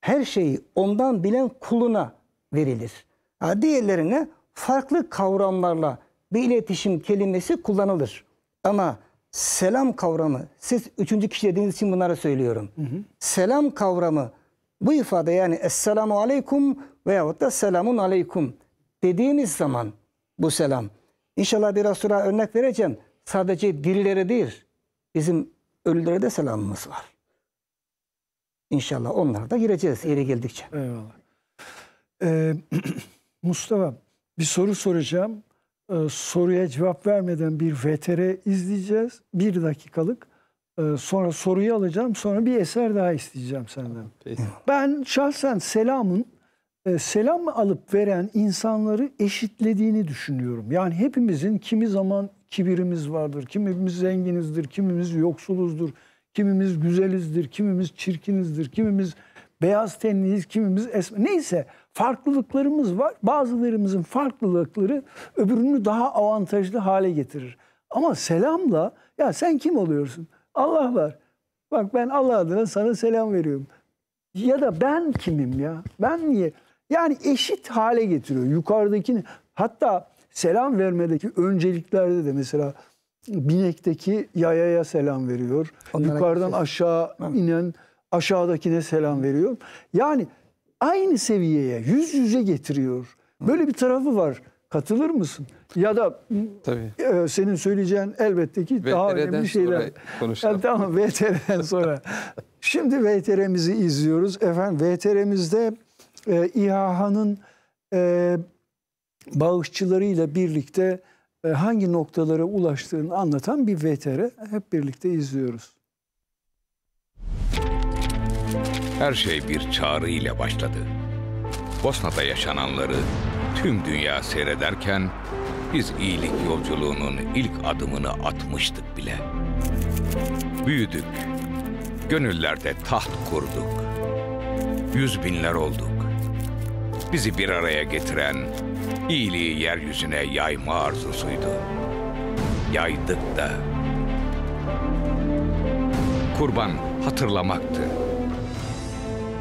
her şeyi ondan bilen kuluna verilir. Ha, diğerlerine farklı kavramlarla bir iletişim kelimesi kullanılır. Ama selam kavramı, siz üçüncü kişi dediğiniz için bunları söylüyorum. Hı hı. Selam kavramı bu ifade yani Esselamu Aleyküm veyahut da Selamun Aleyküm dediğimiz zaman bu selam. İnşallah biraz sonra örnek vereceğim. Sadece dillere değil, bizim ölülere de selamımız var. İnşallah onlara da gireceğiz yeri geldikçe. Eyvallah. Ee, Mustafa bir soru soracağım. Ee, soruya cevap vermeden bir VTR izleyeceğiz. Bir dakikalık. Ee, sonra soruyu alacağım. Sonra bir eser daha isteyeceğim senden. Peki. Ben şahsen selamın e, selam alıp veren insanları eşitlediğini düşünüyorum. Yani hepimizin kimi zaman kibirimiz vardır, kimimiz zenginizdir, kimimiz yoksuluzdur, Kimimiz güzelizdir, kimimiz çirkinizdir, kimimiz beyaz tenliyiz, kimimiz esme. Neyse farklılıklarımız var. Bazılarımızın farklılıkları öbürünü daha avantajlı hale getirir. Ama selamla ya sen kim oluyorsun? Allah var. Bak ben Allah adına sana selam veriyorum. Ya da ben kimim ya? Ben niye? Yani eşit hale getiriyor. Yukarıdakini hatta selam vermedeki önceliklerde de mesela binekteki yayaya selam veriyor. Onlara Yukarıdan ses. aşağı Hı. inen aşağıdakine selam veriyor. Yani aynı seviyeye yüz yüze getiriyor. Böyle bir tarafı var. Katılır mısın? Ya da Tabii. E, senin söyleyeceğin elbette ki VTR'den daha önemli şeyler. Konuşalım. tamam VTR'den sonra. Şimdi VTR'mizi izliyoruz. Efendim VTR'mizde e, İHA'nın e, bağışçılarıyla birlikte hangi noktalara ulaştığını anlatan bir VTR hep birlikte izliyoruz. Her şey bir çağrı ile başladı. Bosna'da yaşananları tüm dünya seyrederken biz iyilik yolculuğunun ilk adımını atmıştık bile. Büyüdük, gönüllerde taht kurduk. Yüz binler olduk bizi bir araya getiren, iyiliği yeryüzüne yayma arzusuydu. Yaydık da. Kurban hatırlamaktı.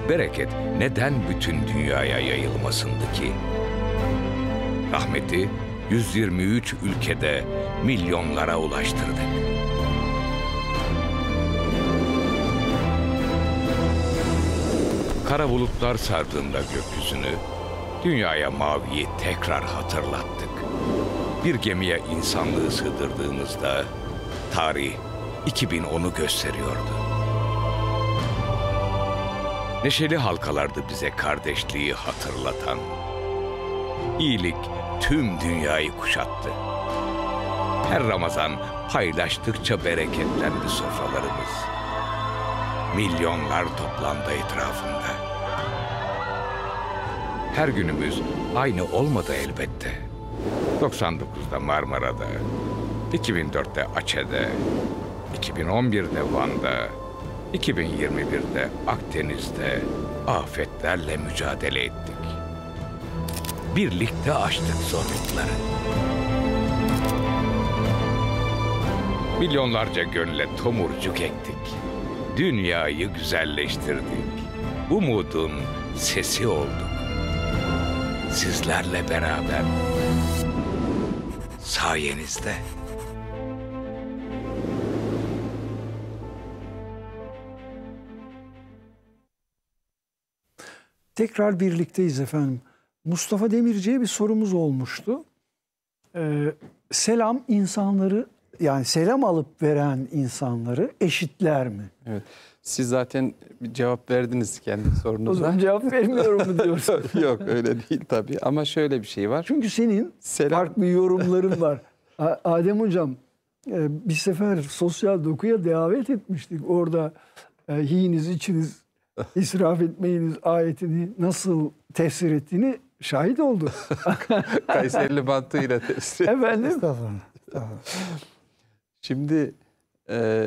Bereket neden bütün dünyaya yayılmasındı ki? Rahmeti 123 ülkede milyonlara ulaştırdık. Kara bulutlar sardığında gökyüzünü, dünyaya maviyi tekrar hatırlattık. Bir gemiye insanlığı sığdırdığımızda tarih 2010'u gösteriyordu. Neşeli halkalardı bize kardeşliği hatırlatan. İyilik tüm dünyayı kuşattı. Her Ramazan paylaştıkça bereketlendi sofralarımız. Milyonlar toplandı etrafında her günümüz aynı olmadı elbette. 99'da Marmara'da, 2004'te Açe'de, 2011'de Van'da, 2021'de Akdeniz'de afetlerle mücadele ettik. Birlikte aştık zorlukları. Milyonlarca gönle tomurcuk ektik. Dünyayı güzelleştirdik. Umudun sesi olduk sizlerle beraber sayenizde. Tekrar birlikteyiz efendim. Mustafa Demirci'ye bir sorumuz olmuştu. Ee, selam insanları yani selam alıp veren insanları eşitler mi? Evet. Siz zaten cevap verdiniz kendi sorunuza. o zaman cevap vermiyorum mu diyorsun? Yok öyle değil tabii ama şöyle bir şey var. Çünkü senin Selam. farklı yorumların var. Adem Hocam e, bir sefer sosyal dokuya davet etmiştik. Orada yiyiniz e, içiniz israf etmeyiniz ayetini nasıl tefsir ettiğini şahit oldu. Kayserili mantığıyla tefsir. Efendim? Estağfurullah. Şimdi e,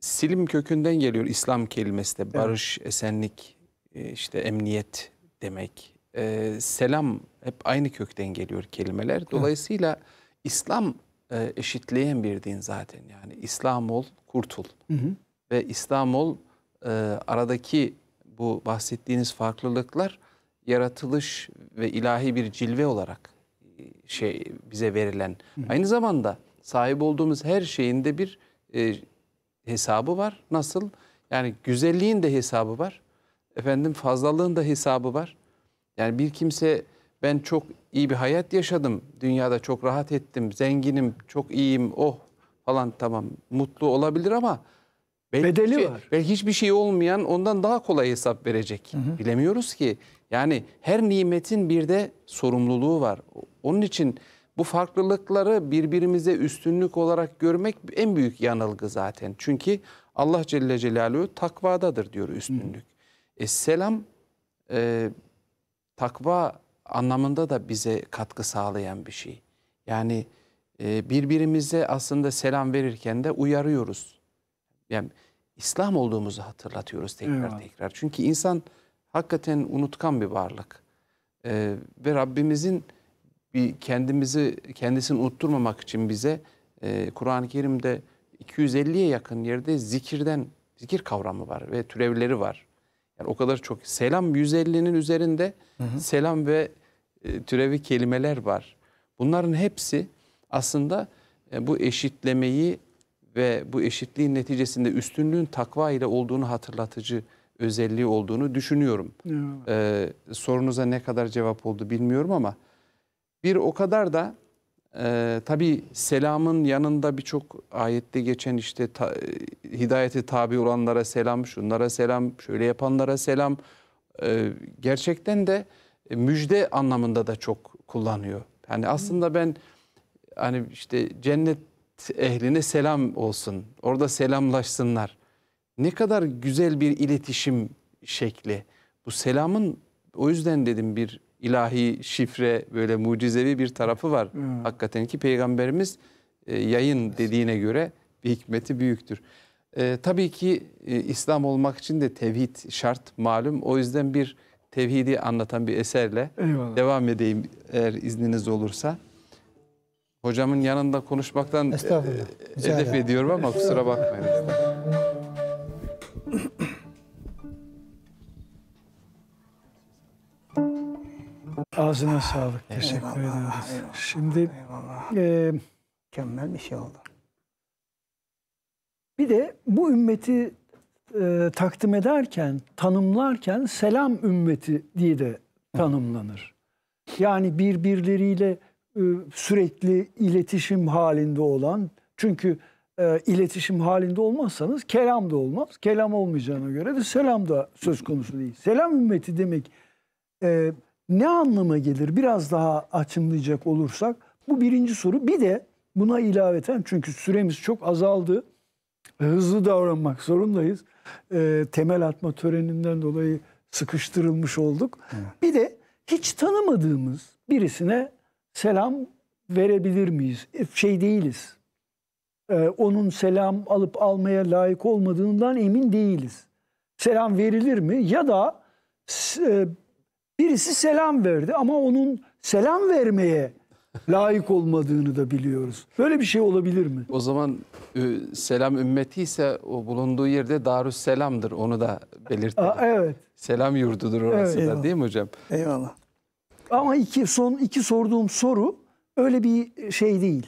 Silim kökünden geliyor İslam kelimesi de. Barış, evet. esenlik, e, işte emniyet demek. Ee, selam hep aynı kökten geliyor kelimeler. Dolayısıyla evet. İslam e, eşitleyen bir din zaten. Yani İslam ol, kurtul. Hı hı. Ve İslam ol e, aradaki bu bahsettiğiniz farklılıklar yaratılış ve ilahi bir cilve olarak e, şey bize verilen. Hı hı. Aynı zamanda sahip olduğumuz her şeyin de bir e, hesabı var. Nasıl? Yani güzelliğin de hesabı var. Efendim fazlalığın da hesabı var. Yani bir kimse ben çok iyi bir hayat yaşadım. Dünyada çok rahat ettim. Zenginim, çok iyiyim. Oh falan tamam mutlu olabilir ama belki bedeli şey, var. Belki hiçbir şey olmayan ondan daha kolay hesap verecek. Hı hı. Bilemiyoruz ki. Yani her nimetin bir de sorumluluğu var. Onun için bu farklılıkları birbirimize üstünlük olarak görmek en büyük yanılgı zaten. Çünkü Allah Celle Celaluhu takvadadır diyor üstünlük. E, selam e, takva anlamında da bize katkı sağlayan bir şey. Yani e, birbirimize aslında selam verirken de uyarıyoruz. Yani İslam olduğumuzu hatırlatıyoruz tekrar evet. tekrar. Çünkü insan hakikaten unutkan bir varlık. E, ve Rabbimizin bir kendimizi kendisini unutturmamak için bize e, Kur'an-ı Kerim'de 250'ye yakın yerde zikirden zikir kavramı var ve türevleri var. Yani o kadar çok selam 150'nin üzerinde hı hı. selam ve e, türevi kelimeler var. Bunların hepsi aslında e, bu eşitlemeyi ve bu eşitliğin neticesinde üstünlüğün takva ile olduğunu hatırlatıcı özelliği olduğunu düşünüyorum. Ee, sorunuza ne kadar cevap oldu bilmiyorum ama bir o kadar da e, tabii selamın yanında birçok ayette geçen işte ta, e, hidayete tabi olanlara selam, şunlara selam, şöyle yapanlara selam e, gerçekten de e, müjde anlamında da çok kullanıyor. Yani aslında ben hani işte cennet ehline selam olsun, orada selamlaşsınlar. Ne kadar güzel bir iletişim şekli. Bu selamın o yüzden dedim bir ilahi şifre böyle mucizevi bir tarafı var. Hmm. Hakikaten ki peygamberimiz e, yayın dediğine göre bir hikmeti büyüktür. E, tabii ki e, İslam olmak için de tevhid şart malum. O yüzden bir tevhidi anlatan bir eserle Eyvallah. devam edeyim eğer izniniz olursa. Hocamın yanında konuşmaktan e, e hedef ediyorum ama kusura bakmayın. Ağzına sağlık. Eyvallah, Teşekkür ederiz. Eyvallah, Şimdi eyvallah. E, mükemmel bir şey oldu. Bir de bu ümmeti e, takdim ederken, tanımlarken selam ümmeti diye de tanımlanır. Yani birbirleriyle e, sürekli iletişim halinde olan, çünkü e, iletişim halinde olmazsanız kelam da olmaz. Kelam olmayacağına göre de selam da söz konusu değil. Selam ümmeti demek e, ne anlama gelir biraz daha açımlayacak olursak bu birinci soru. Bir de buna ilaveten çünkü süremiz çok azaldı. Hızlı davranmak zorundayız. E, temel atma töreninden dolayı sıkıştırılmış olduk. Evet. Bir de hiç tanımadığımız birisine selam verebilir miyiz? E, şey değiliz. E, onun selam alıp almaya layık olmadığından emin değiliz. Selam verilir mi? Ya da e, Birisi selam verdi ama onun selam vermeye layık olmadığını da biliyoruz. Böyle bir şey olabilir mi? O zaman e, selam ümmeti ise o bulunduğu yerde Darüs Selam'dır. Onu da belirtelim. Aa, evet. Selam yurdudur orası evet, da değil mi hocam? Eyvallah. Ama iki son iki sorduğum soru öyle bir şey değil.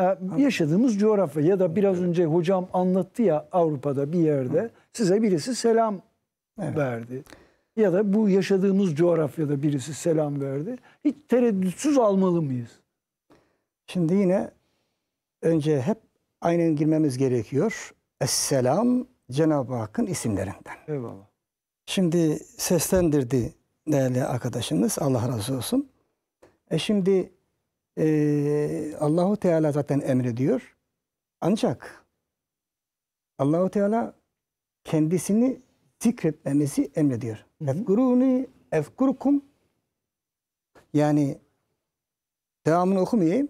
Ee, yaşadığımız coğrafya ya da biraz önce hocam anlattı ya Avrupa'da bir yerde size birisi selam evet. verdi ya da bu yaşadığımız coğrafyada birisi selam verdi. Hiç tereddütsüz almalı mıyız? Şimdi yine önce hep aynen girmemiz gerekiyor. Esselam Cenab-ı Hakk'ın isimlerinden. Eyvallah. Şimdi seslendirdi değerli arkadaşımız. Allah razı olsun. E şimdi e, Allahu Teala zaten emrediyor. Ancak Allahu Teala kendisini zikretmemizi emrediyor. Efkuruni efkurkum yani devamını okumayayım.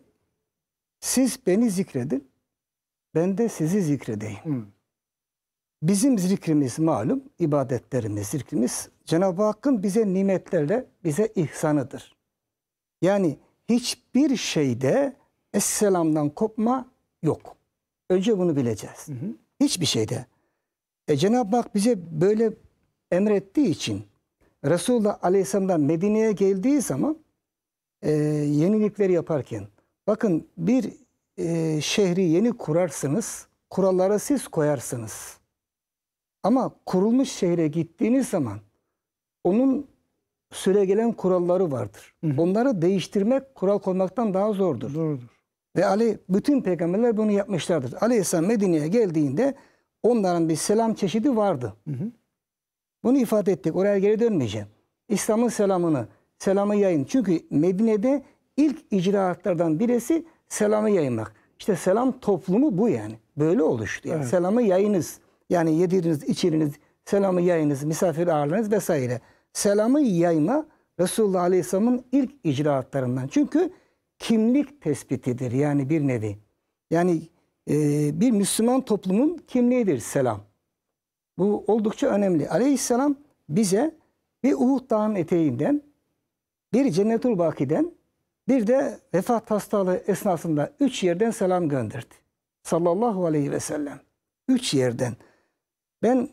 Siz beni zikredin. Ben de sizi zikredeyim. Hı. Bizim zikrimiz malum, ibadetlerimiz, zikrimiz Cenab-ı Hakk'ın bize nimetlerle bize ihsanıdır. Yani hiçbir şeyde Esselam'dan kopma yok. Önce bunu bileceğiz. Hı hı. Hiçbir şeyde. E Cenab-ı Hak bize böyle emrettiği için Resulullah Aleyhisselam'dan Medine'ye geldiği zaman e, yenilikleri yaparken bakın bir e, şehri yeni kurarsınız, kurallara siz koyarsınız. Ama kurulmuş şehre gittiğiniz zaman onun süre gelen kuralları vardır. hı. Onları değiştirmek kural koymaktan daha zordur. Doğrudur. Ve Ali bütün peygamberler bunu yapmışlardır. Aleyhisselam Medine'ye geldiğinde onların bir selam çeşidi vardı. Hı hı. Bunu ifade ettik. Oraya geri dönmeyeceğim. İslam'ın selamını, selamı yayın. Çünkü Medine'de ilk icraatlardan birisi selamı yaymak. İşte selam toplumu bu yani. Böyle oluştu. Yani evet. Selamı yayınız. Yani yediriniz, içiriniz, selamı yayınız, misafir ağırlarınız vesaire. Selamı yayma Resulullah Aleyhisselam'ın ilk icraatlarından. Çünkü kimlik tespitidir yani bir nevi. Yani e, bir Müslüman toplumun kimliğidir selam. Bu oldukça önemli. Aleyhisselam bize bir Uhud Dağı'nın eteğinden, bir Cennetul Baki'den, bir de vefat hastalığı esnasında üç yerden selam gönderdi. Sallallahu aleyhi ve sellem. Üç yerden. Ben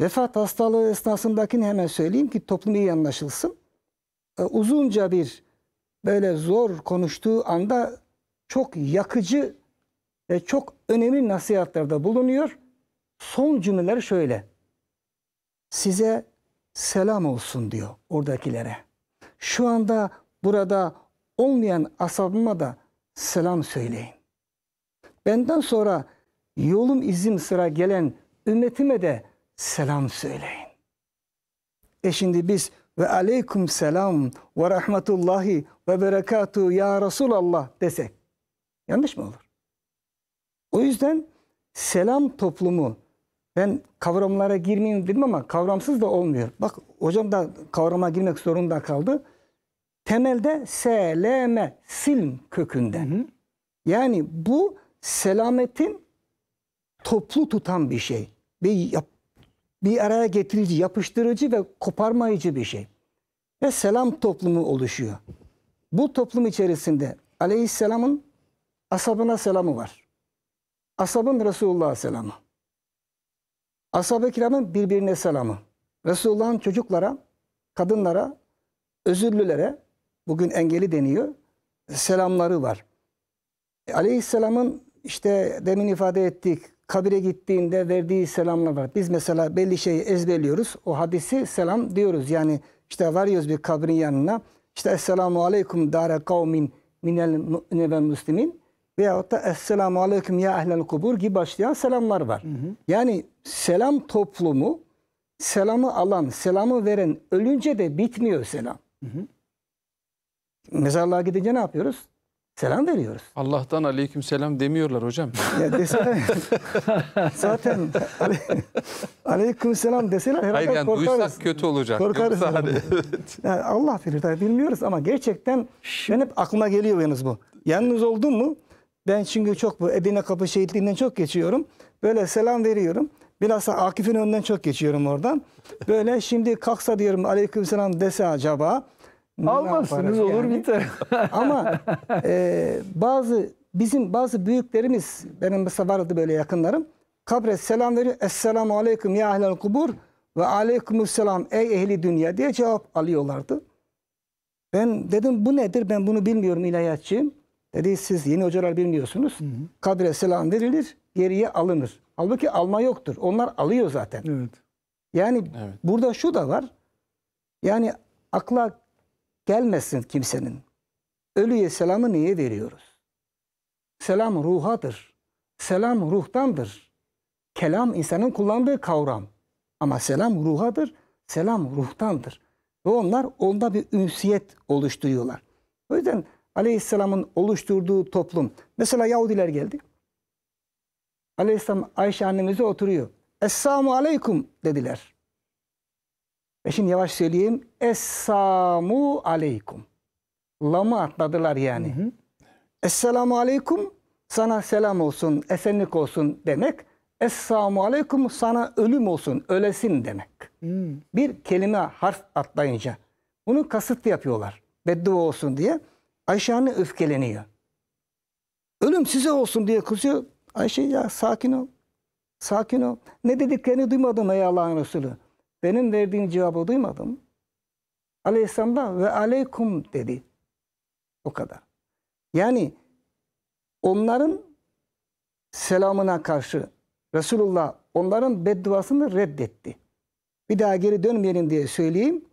vefat hastalığı esnasındakini hemen söyleyeyim ki toplum iyi anlaşılsın. E, uzunca bir böyle zor konuştuğu anda çok yakıcı ve çok önemli nasihatlerde bulunuyor. Son cümleler şöyle. Size selam olsun diyor oradakilere. Şu anda burada olmayan asabıma da selam söyleyin. Benden sonra yolum izim sıra gelen ümmetime de selam söyleyin. E şimdi biz ve aleyküm selam ve rahmetullahi ve berekatu ya Resulallah desek yanlış mı olur? O yüzden selam toplumu ben kavramlara girmeyeyim dedim ama kavramsız da olmuyor. Bak hocam da kavrama girmek zorunda kaldı. Temelde SLM silm kökünden. Hı hı. Yani bu selametin toplu tutan bir şey. Bir, yap, bir araya getirici, yapıştırıcı ve koparmayıcı bir şey. Ve selam toplumu oluşuyor. Bu toplum içerisinde aleyhisselamın asabına selamı var. Asabın Resulullah'a selamı. Ashab-ı kiramın birbirine selamı. Resulullah'ın çocuklara, kadınlara, özürlülere, bugün engeli deniyor, selamları var. E, aleyhisselam'ın işte demin ifade ettik, kabire gittiğinde verdiği selamlar var. Biz mesela belli şeyi ezberliyoruz. O hadisi selam diyoruz. Yani işte varıyoruz bir kabrin yanına. işte Esselamu Aleyküm Dare Kavmin Minel Mü'mine ve Veyahut da Esselamu Aleyküm Ya Ehlel Kubur gibi başlayan selamlar var. Hı hı. Yani selam toplumu, selamı alan, selamı veren ölünce de bitmiyor selam. Hı hı. Mezarlığa gidince ne yapıyoruz? Selam veriyoruz. Allah'tan aleyküm selam demiyorlar hocam. Ya desene, zaten ale, aleyküm selam deseler herhalde Hayır yani korkarız. kötü olacak. Korkarız. Yoksa hani, evet. yani Allah bilir tabii bilmiyoruz ama gerçekten Şimdi, ben hep aklıma geliyor yalnız bu. Yalnız oldun mu ben çünkü çok bu Edirne Kapı şehitliğinden çok geçiyorum. Böyle selam veriyorum. Bilhassa Akif'in önünden çok geçiyorum oradan. Böyle şimdi kalksa diyorum aleyküm selam dese acaba. Almazsınız yani. olur biter. Ama e, bazı bizim bazı büyüklerimiz benim mesela vardı böyle yakınlarım. Kabre selam veriyor. Esselamu aleyküm ya ehlel kubur ve aleyküm aleykümselam ey ehli dünya diye cevap alıyorlardı. Ben dedim bu nedir ben bunu bilmiyorum ilahiyatçıyım. Dedi siz yeni hocalar bilmiyorsunuz. Hı hı. Kadre selam verilir, geriye alınır. Halbuki alma yoktur. Onlar alıyor zaten. Evet. Yani evet. burada şu da var. Yani akla gelmesin kimsenin. Ölüye selamı niye veriyoruz? Selam ruhadır. Selam ruhtandır. Kelam insanın kullandığı kavram. Ama selam ruhadır. Selam ruhtandır. Ve onlar onda bir ünsiyet oluşturuyorlar. O yüzden Aleyhisselam'ın oluşturduğu toplum. Mesela Yahudiler geldi. Aleyhisselam Ayşe annemize oturuyor. Esselamu aleyküm dediler. E şimdi yavaş söyleyeyim. Esselamu aleyküm. Lamı atladılar yani. Hı hı. Esselamu aleyküm sana selam olsun, esenlik olsun demek. Esselamu aleyküm sana ölüm olsun, ölesin demek. Hmm. Bir kelime harf atlayınca. Bunu kasıtlı yapıyorlar. Beddua olsun diye. Ayşe anne öfkeleniyor. Ölüm size olsun diye kızıyor. Ayşe ya sakin ol. Sakin ol. Ne dediklerini duymadım ey Allah'ın Resulü. Benim verdiğim cevabı duymadım. Aleyhisselam'da ve aleykum dedi. O kadar. Yani onların selamına karşı Resulullah onların bedduasını reddetti. Bir daha geri dönmeyelim diye söyleyeyim.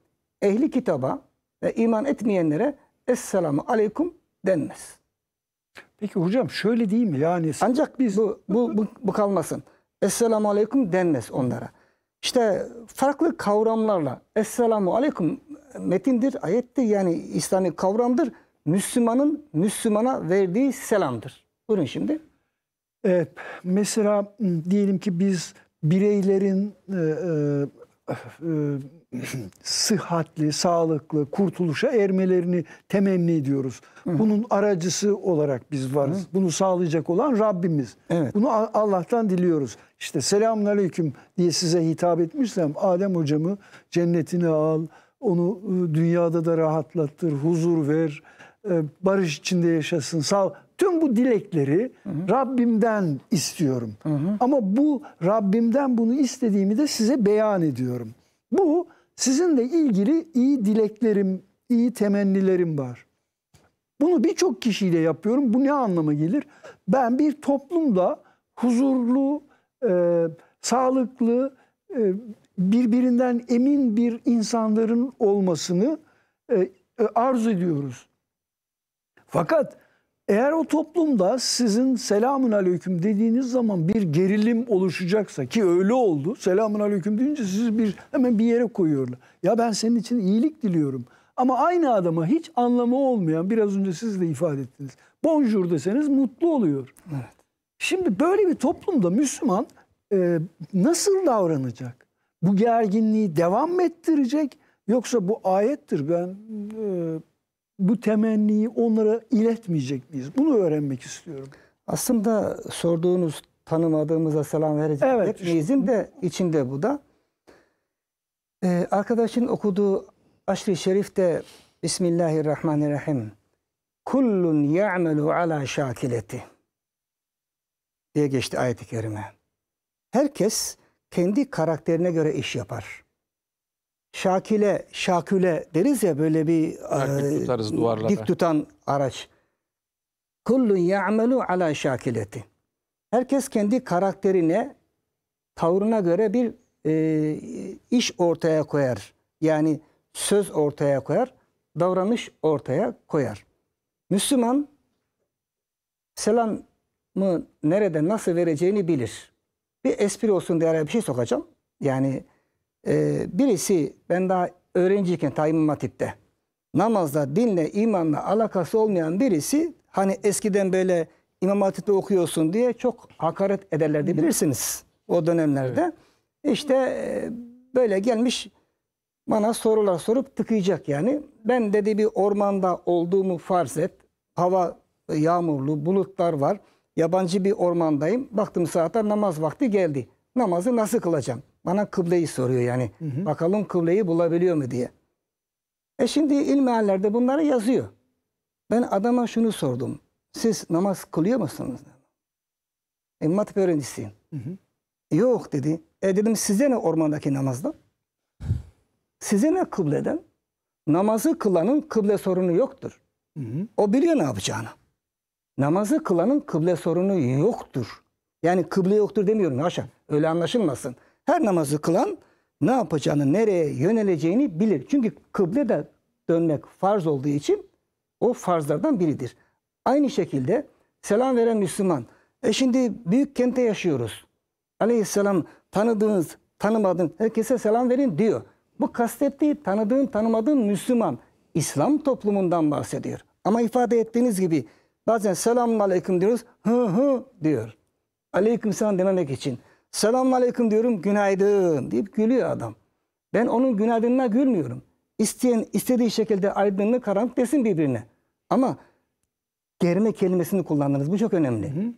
Ehli kitaba ve iman etmeyenlere Esselamu Aleyküm denmez. Peki hocam şöyle değil mi? Yani Ancak biz bu, bu, bu, bu kalmasın. Esselamu Aleyküm denmez onlara. İşte farklı kavramlarla Esselamu Aleyküm metindir, ayettir. Yani İslami kavramdır. Müslümanın Müslümana verdiği selamdır. Buyurun şimdi. Evet, mesela diyelim ki biz bireylerin e, e, e sıhhatli, sağlıklı, kurtuluşa ermelerini temenni ediyoruz. Bunun aracısı olarak biz varız. Bunu sağlayacak olan Rabbimiz. Evet. Bunu Allah'tan diliyoruz. İşte selamun aleyküm diye size hitap etmişsem Adem hocamı cennetini al, onu e, dünyada da rahatlattır, huzur ver, e, barış içinde yaşasın, sağ Tüm bu dilekleri hı hı. Rabbimden istiyorum. Hı hı. Ama bu Rabbimden bunu istediğimi de size beyan ediyorum. Bu Sizinle ilgili iyi dileklerim, iyi temennilerim var. Bunu birçok kişiyle yapıyorum. Bu ne anlama gelir? Ben bir toplumda huzurlu, e, sağlıklı, e, birbirinden emin bir insanların olmasını e, e arzu ediyoruz. Fakat eğer o toplumda sizin selamun aleyküm dediğiniz zaman bir gerilim oluşacaksa ki öyle oldu. Selamun aleyküm deyince sizi bir, hemen bir yere koyuyorlar. Ya ben senin için iyilik diliyorum. Ama aynı adama hiç anlamı olmayan biraz önce siz de ifade ettiniz. Bonjour deseniz mutlu oluyor. Evet. Şimdi böyle bir toplumda Müslüman e, nasıl davranacak? Bu gerginliği devam ettirecek yoksa bu ayettir ben e, bu temenniyi onlara iletmeyecek miyiz? Bunu öğrenmek istiyorum. Aslında sorduğunuz tanımadığımıza selam verecek evet, meyizin işte. de içinde bu da. Ee, arkadaşın okuduğu Aşri Şerif'te Bismillahirrahmanirrahim. Kullun ya'melu ala şakileti diye geçti ayet-i kerime. Herkes kendi karakterine göre iş yapar şakile, şaküle deriz ya böyle bir e, duvarlara. dik tutan araç. Kullun ya'melu ala şakileti. Herkes kendi karakterine, tavrına göre bir e, iş ortaya koyar. Yani söz ortaya koyar, davranış ortaya koyar. Müslüman selamı nerede, nasıl vereceğini bilir. Bir espri olsun diye araya bir şey sokacağım. Yani ee, birisi ben daha öğrenciyken Tayyip Hatip'te namazda dinle, imanla alakası olmayan birisi hani eskiden böyle İmam Hatip'te okuyorsun diye çok hakaret ederlerdi bilirsiniz o dönemlerde. Evet. İşte e, böyle gelmiş bana sorular sorup tıkayacak yani. Ben dedi bir ormanda olduğumu farz et. Hava yağmurlu, bulutlar var. Yabancı bir ormandayım. Baktım saatte namaz vakti geldi. Namazı nasıl kılacağım? Bana kıbleyi soruyor yani. Hı hı. Bakalım kıbleyi bulabiliyor mu diye. E şimdi ilmihallerde bunları yazıyor. Ben adama şunu sordum. Siz namaz kılıyor musunuz? E, matip öğrencisiyim. Hı hı. Yok dedi. E dedim size ne ormandaki namazda? Size ne kıbleden? Namazı kılanın kıble sorunu yoktur. Hı hı. O biliyor ne yapacağını. Namazı kılanın kıble sorunu yoktur. Yani kıble yoktur demiyorum haşa. Öyle anlaşılmasın. Her namazı kılan ne yapacağını, nereye yöneleceğini bilir. Çünkü kıble de dönmek farz olduğu için o farzlardan biridir. Aynı şekilde selam veren Müslüman. E şimdi büyük kente yaşıyoruz. Aleyhisselam tanıdığınız, tanımadığın herkese selam verin diyor. Bu kastettiği tanıdığın, tanımadığın Müslüman. İslam toplumundan bahsediyor. Ama ifade ettiğiniz gibi bazen selamun aleyküm diyoruz. Hı hı diyor. Aleyküm selam dememek için. Selamun aleyküm diyorum günaydın deyip gülüyor adam. Ben onun günaydınına gülmüyorum. İsteyen istediği şekilde aydınlık karanlık desin birbirine. Ama germe kelimesini kullandınız. Bu çok önemli. Hı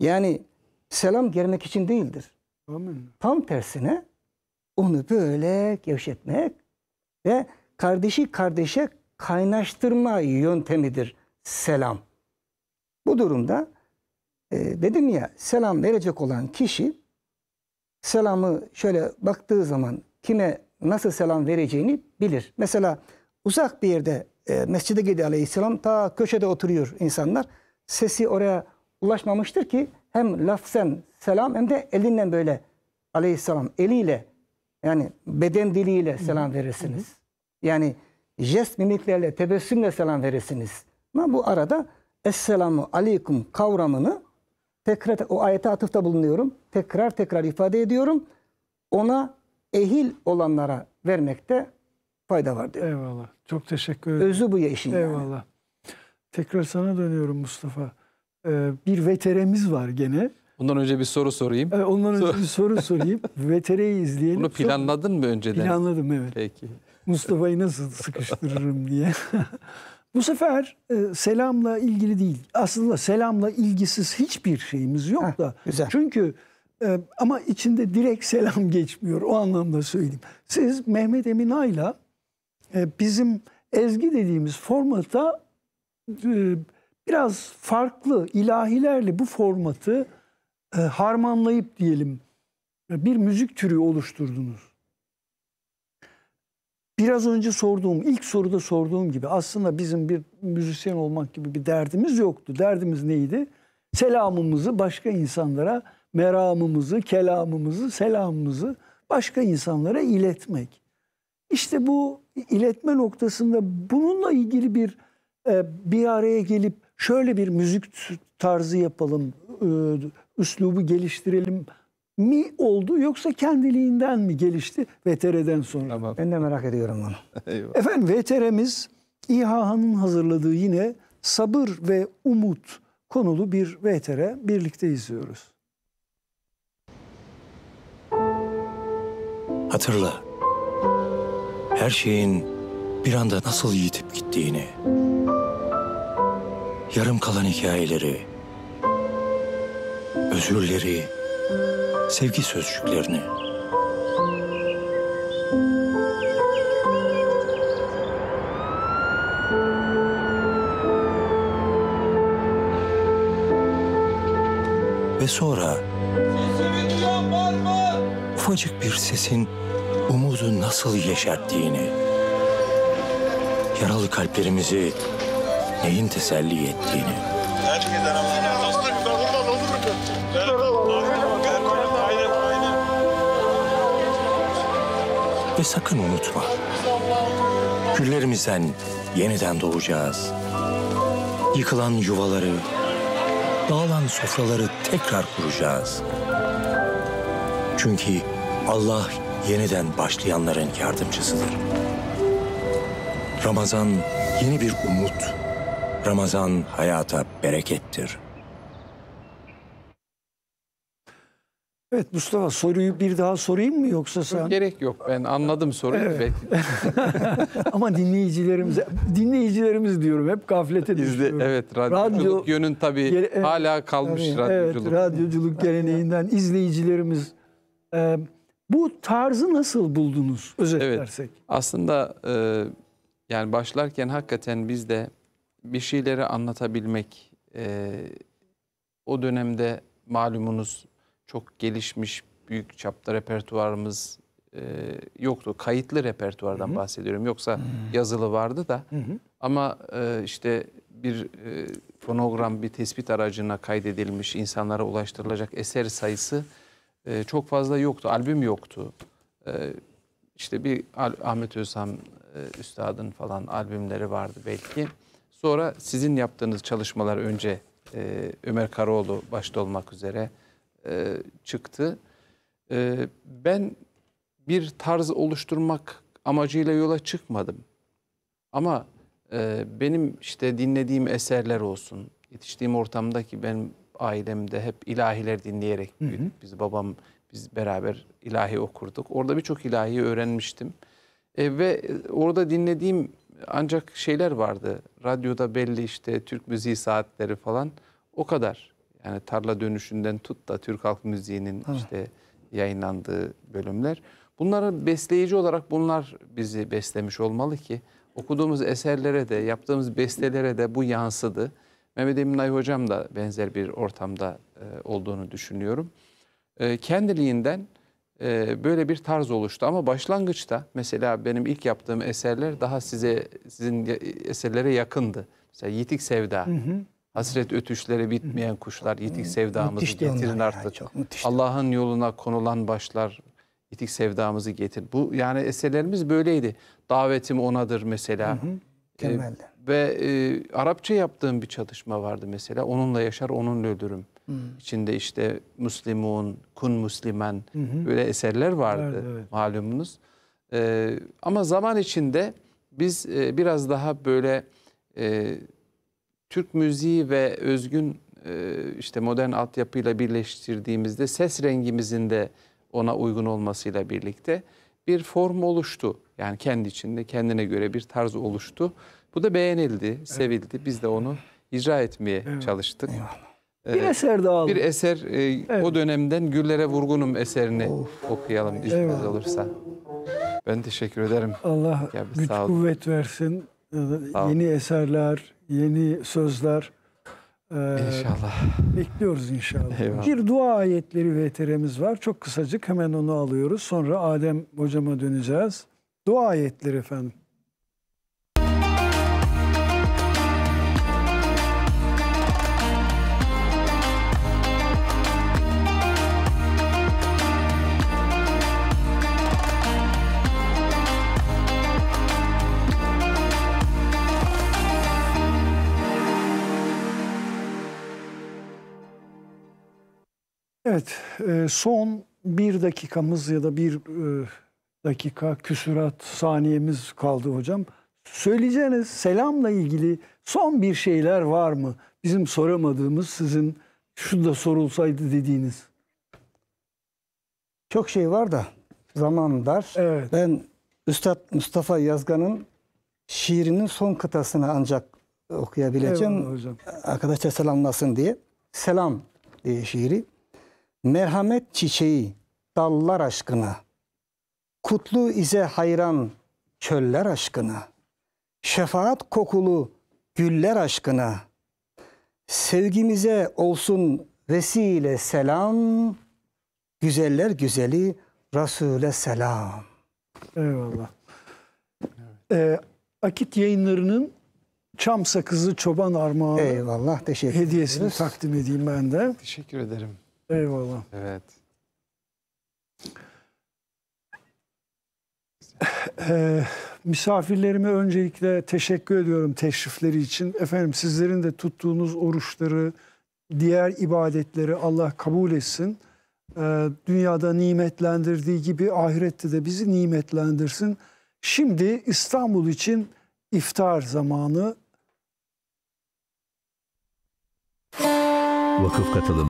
Yani selam germek için değildir. Amin. Tam tersine onu böyle gevşetmek ve kardeşi kardeşe kaynaştırma yöntemidir selam. Bu durumda e, dedim ya selam verecek olan kişi selamı şöyle baktığı zaman kime nasıl selam vereceğini bilir. Mesela uzak bir yerde e, mescide gidiyor aleyhisselam ta köşede oturuyor insanlar. Sesi oraya ulaşmamıştır ki hem lafzen selam hem de elinden böyle aleyhisselam eliyle yani beden diliyle selam verirsiniz. Yani jest mimiklerle, tebessümle selam verirsiniz. Ama bu arada Esselamu Aleyküm kavramını tekrar o ayete atıfta bulunuyorum. Tekrar tekrar ifade ediyorum. Ona ehil olanlara vermekte fayda var diyor. Eyvallah. Çok teşekkür ederim. Özü bu ya işin Eyvallah. Yani. Tekrar sana dönüyorum Mustafa. Ee, bir veteremiz var gene. Ondan önce bir soru sorayım. Ee, ondan önce bir soru sorayım. Vetereyi izleyelim. Bunu planladın mı önceden? Planladım evet. Peki. Mustafa'yı nasıl sıkıştırırım diye. Bu sefer e, selamla ilgili değil. Aslında selamla ilgisiz hiçbir şeyimiz yok Heh, da. güzel. Çünkü e, ama içinde direkt selam geçmiyor. O anlamda söyleyeyim. Siz Mehmet Emin Ay'la e, bizim ezgi dediğimiz formata e, biraz farklı ilahilerle bu formatı e, harmanlayıp diyelim bir müzik türü oluşturdunuz biraz önce sorduğum, ilk soruda sorduğum gibi aslında bizim bir müzisyen olmak gibi bir derdimiz yoktu. Derdimiz neydi? Selamımızı başka insanlara, meramımızı, kelamımızı, selamımızı başka insanlara iletmek. İşte bu iletme noktasında bununla ilgili bir e, bir araya gelip şöyle bir müzik tarzı yapalım, e, üslubu geliştirelim mi oldu yoksa kendiliğinden mi gelişti VTR'den sonra? Tamam. Ben de merak ediyorum onu. Efendim VTR'miz İHA'nın hazırladığı yine sabır ve umut konulu bir VTR birlikte izliyoruz. Hatırla. Her şeyin bir anda nasıl yitip gittiğini. Yarım kalan hikayeleri. Özürleri sevgi sözcüklerini. Ve sonra ufacık bir sesin umudu nasıl yeşerttiğini, yaralı kalplerimizi neyin teselli ettiğini. Herkes aramasına Ve sakın unutma. Güllerimizden yeniden doğacağız. Yıkılan yuvaları, dağılan sofraları tekrar kuracağız. Çünkü Allah yeniden başlayanların yardımcısıdır. Ramazan yeni bir umut. Ramazan hayata berekettir. Evet Mustafa soruyu bir daha sorayım mı yoksa sen? Gerek yok ben anladım soruyu. Evet. Ama dinleyicilerimize, dinleyicilerimiz diyorum hep gaflete düşüyorum. Evet radyoculuk Radyo, yönün tabii evet, hala kalmış yani, radyoculuk. Evet radyoculuk geleneğinden izleyicilerimiz... E, bu tarzı nasıl buldunuz özetlersek? Evet, aslında e, yani başlarken hakikaten biz de bir şeyleri anlatabilmek... E, o dönemde malumunuz çok gelişmiş büyük çapta repertuarımız e, yoktu. Kayıtlı repertuardan Hı-hı. bahsediyorum. Yoksa Hı-hı. yazılı vardı da Hı-hı. ama e, işte bir e, fonogram, bir tespit aracına kaydedilmiş, insanlara ulaştırılacak eser sayısı e, çok fazla yoktu. Albüm yoktu. E, işte bir Ahmet Özham e, Üstad'ın falan albümleri vardı belki. Sonra sizin yaptığınız çalışmalar önce e, Ömer Karaoğlu başta olmak üzere e, çıktı. E, ben bir tarz oluşturmak amacıyla yola çıkmadım. Ama e, benim işte dinlediğim eserler olsun, yetiştiğim ortamdaki benim ailemde hep ilahiler dinleyerek büyüdük. Hı hı. Biz babam, biz beraber ilahi okurduk. Orada birçok ilahi öğrenmiştim. E, ve e, orada dinlediğim ancak şeyler vardı. Radyoda belli işte Türk müziği saatleri falan o kadar yani tarla dönüşünden tut da Türk halk müziğinin evet. işte yayınlandığı bölümler. Bunları besleyici olarak bunlar bizi beslemiş olmalı ki okuduğumuz eserlere de yaptığımız bestelere de bu yansıdı. Mehmet Emin Ay hocam da benzer bir ortamda e, olduğunu düşünüyorum. E, kendiliğinden e, böyle bir tarz oluştu ama başlangıçta mesela benim ilk yaptığım eserler daha size sizin eserlere yakındı. Mesela Yitik Sevda. Hı hı. Hasret ötüşlere bitmeyen kuşlar, itik sevdamızı Müthişti getirin artık. Allah'ın yoluna konulan başlar, itik sevdamızı getir. Bu yani eserlerimiz böyleydi. Davetim onadır mesela. Hı hı. Temelde. Ee, ve e, Arapça yaptığım bir çalışma vardı mesela. Onunla yaşar, onunla ölürüm. Hı. İçinde işte Müslümun, Kun Müslüman, böyle eserler vardı evet, evet. malumunuz. Ee, ama zaman içinde biz e, biraz daha böyle e, Türk müziği ve özgün e, işte modern altyapıyla birleştirdiğimizde ses rengimizin de ona uygun olmasıyla birlikte bir form oluştu. Yani kendi içinde kendine göre bir tarz oluştu. Bu da beğenildi, sevildi. Biz de onu icra etmeye evet. çalıştık. Eyvallah. Ee, bir eser daha aldım. Bir eser e, evet. o dönemden Güllere Vurgunum eserini of. okuyalım izniniz olursa. Ben teşekkür ederim. Allah güç kuvvet versin. Sağ Yeni eserler, yeni sözler. İnşallah Bekliyoruz inşallah. Eyvallah. Bir dua ayetleri VTR'miz var. Çok kısacık hemen onu alıyoruz. Sonra Adem hocama döneceğiz. Dua ayetleri efendim. Evet, e, son bir dakikamız ya da bir e, dakika küsurat saniyemiz kaldı hocam. Söyleyeceğiniz selamla ilgili son bir şeyler var mı? Bizim soramadığımız sizin şu da sorulsaydı dediğiniz. Çok şey var da zaman dar. Evet. Ben Üstad Mustafa Yazgan'ın şiirinin son kıtasını ancak okuyabileceğim. Eyvallah hocam. Arkadaşlar selamlasın diye. Selam diye şiiri. Merhamet çiçeği dallar aşkına. Kutlu ize hayran çöller aşkına. Şefaat kokulu güller aşkına. Sevgimize olsun vesile selam. Güzeller güzeli Resul'e selam. Eyvallah. Ee, Akit yayınlarının Çam Sakızı Çoban Armağanı Eyvallah, teşekkür hediyesini ederiz. takdim edeyim ben de. Teşekkür ederim. Eyvallah. Evet. Ee, misafirlerime öncelikle teşekkür ediyorum teşrifleri için. Efendim sizlerin de tuttuğunuz oruçları, diğer ibadetleri Allah kabul etsin. Ee, dünyada nimetlendirdiği gibi ahirette de bizi nimetlendirsin. Şimdi İstanbul için iftar zamanı. Vakıf katılım.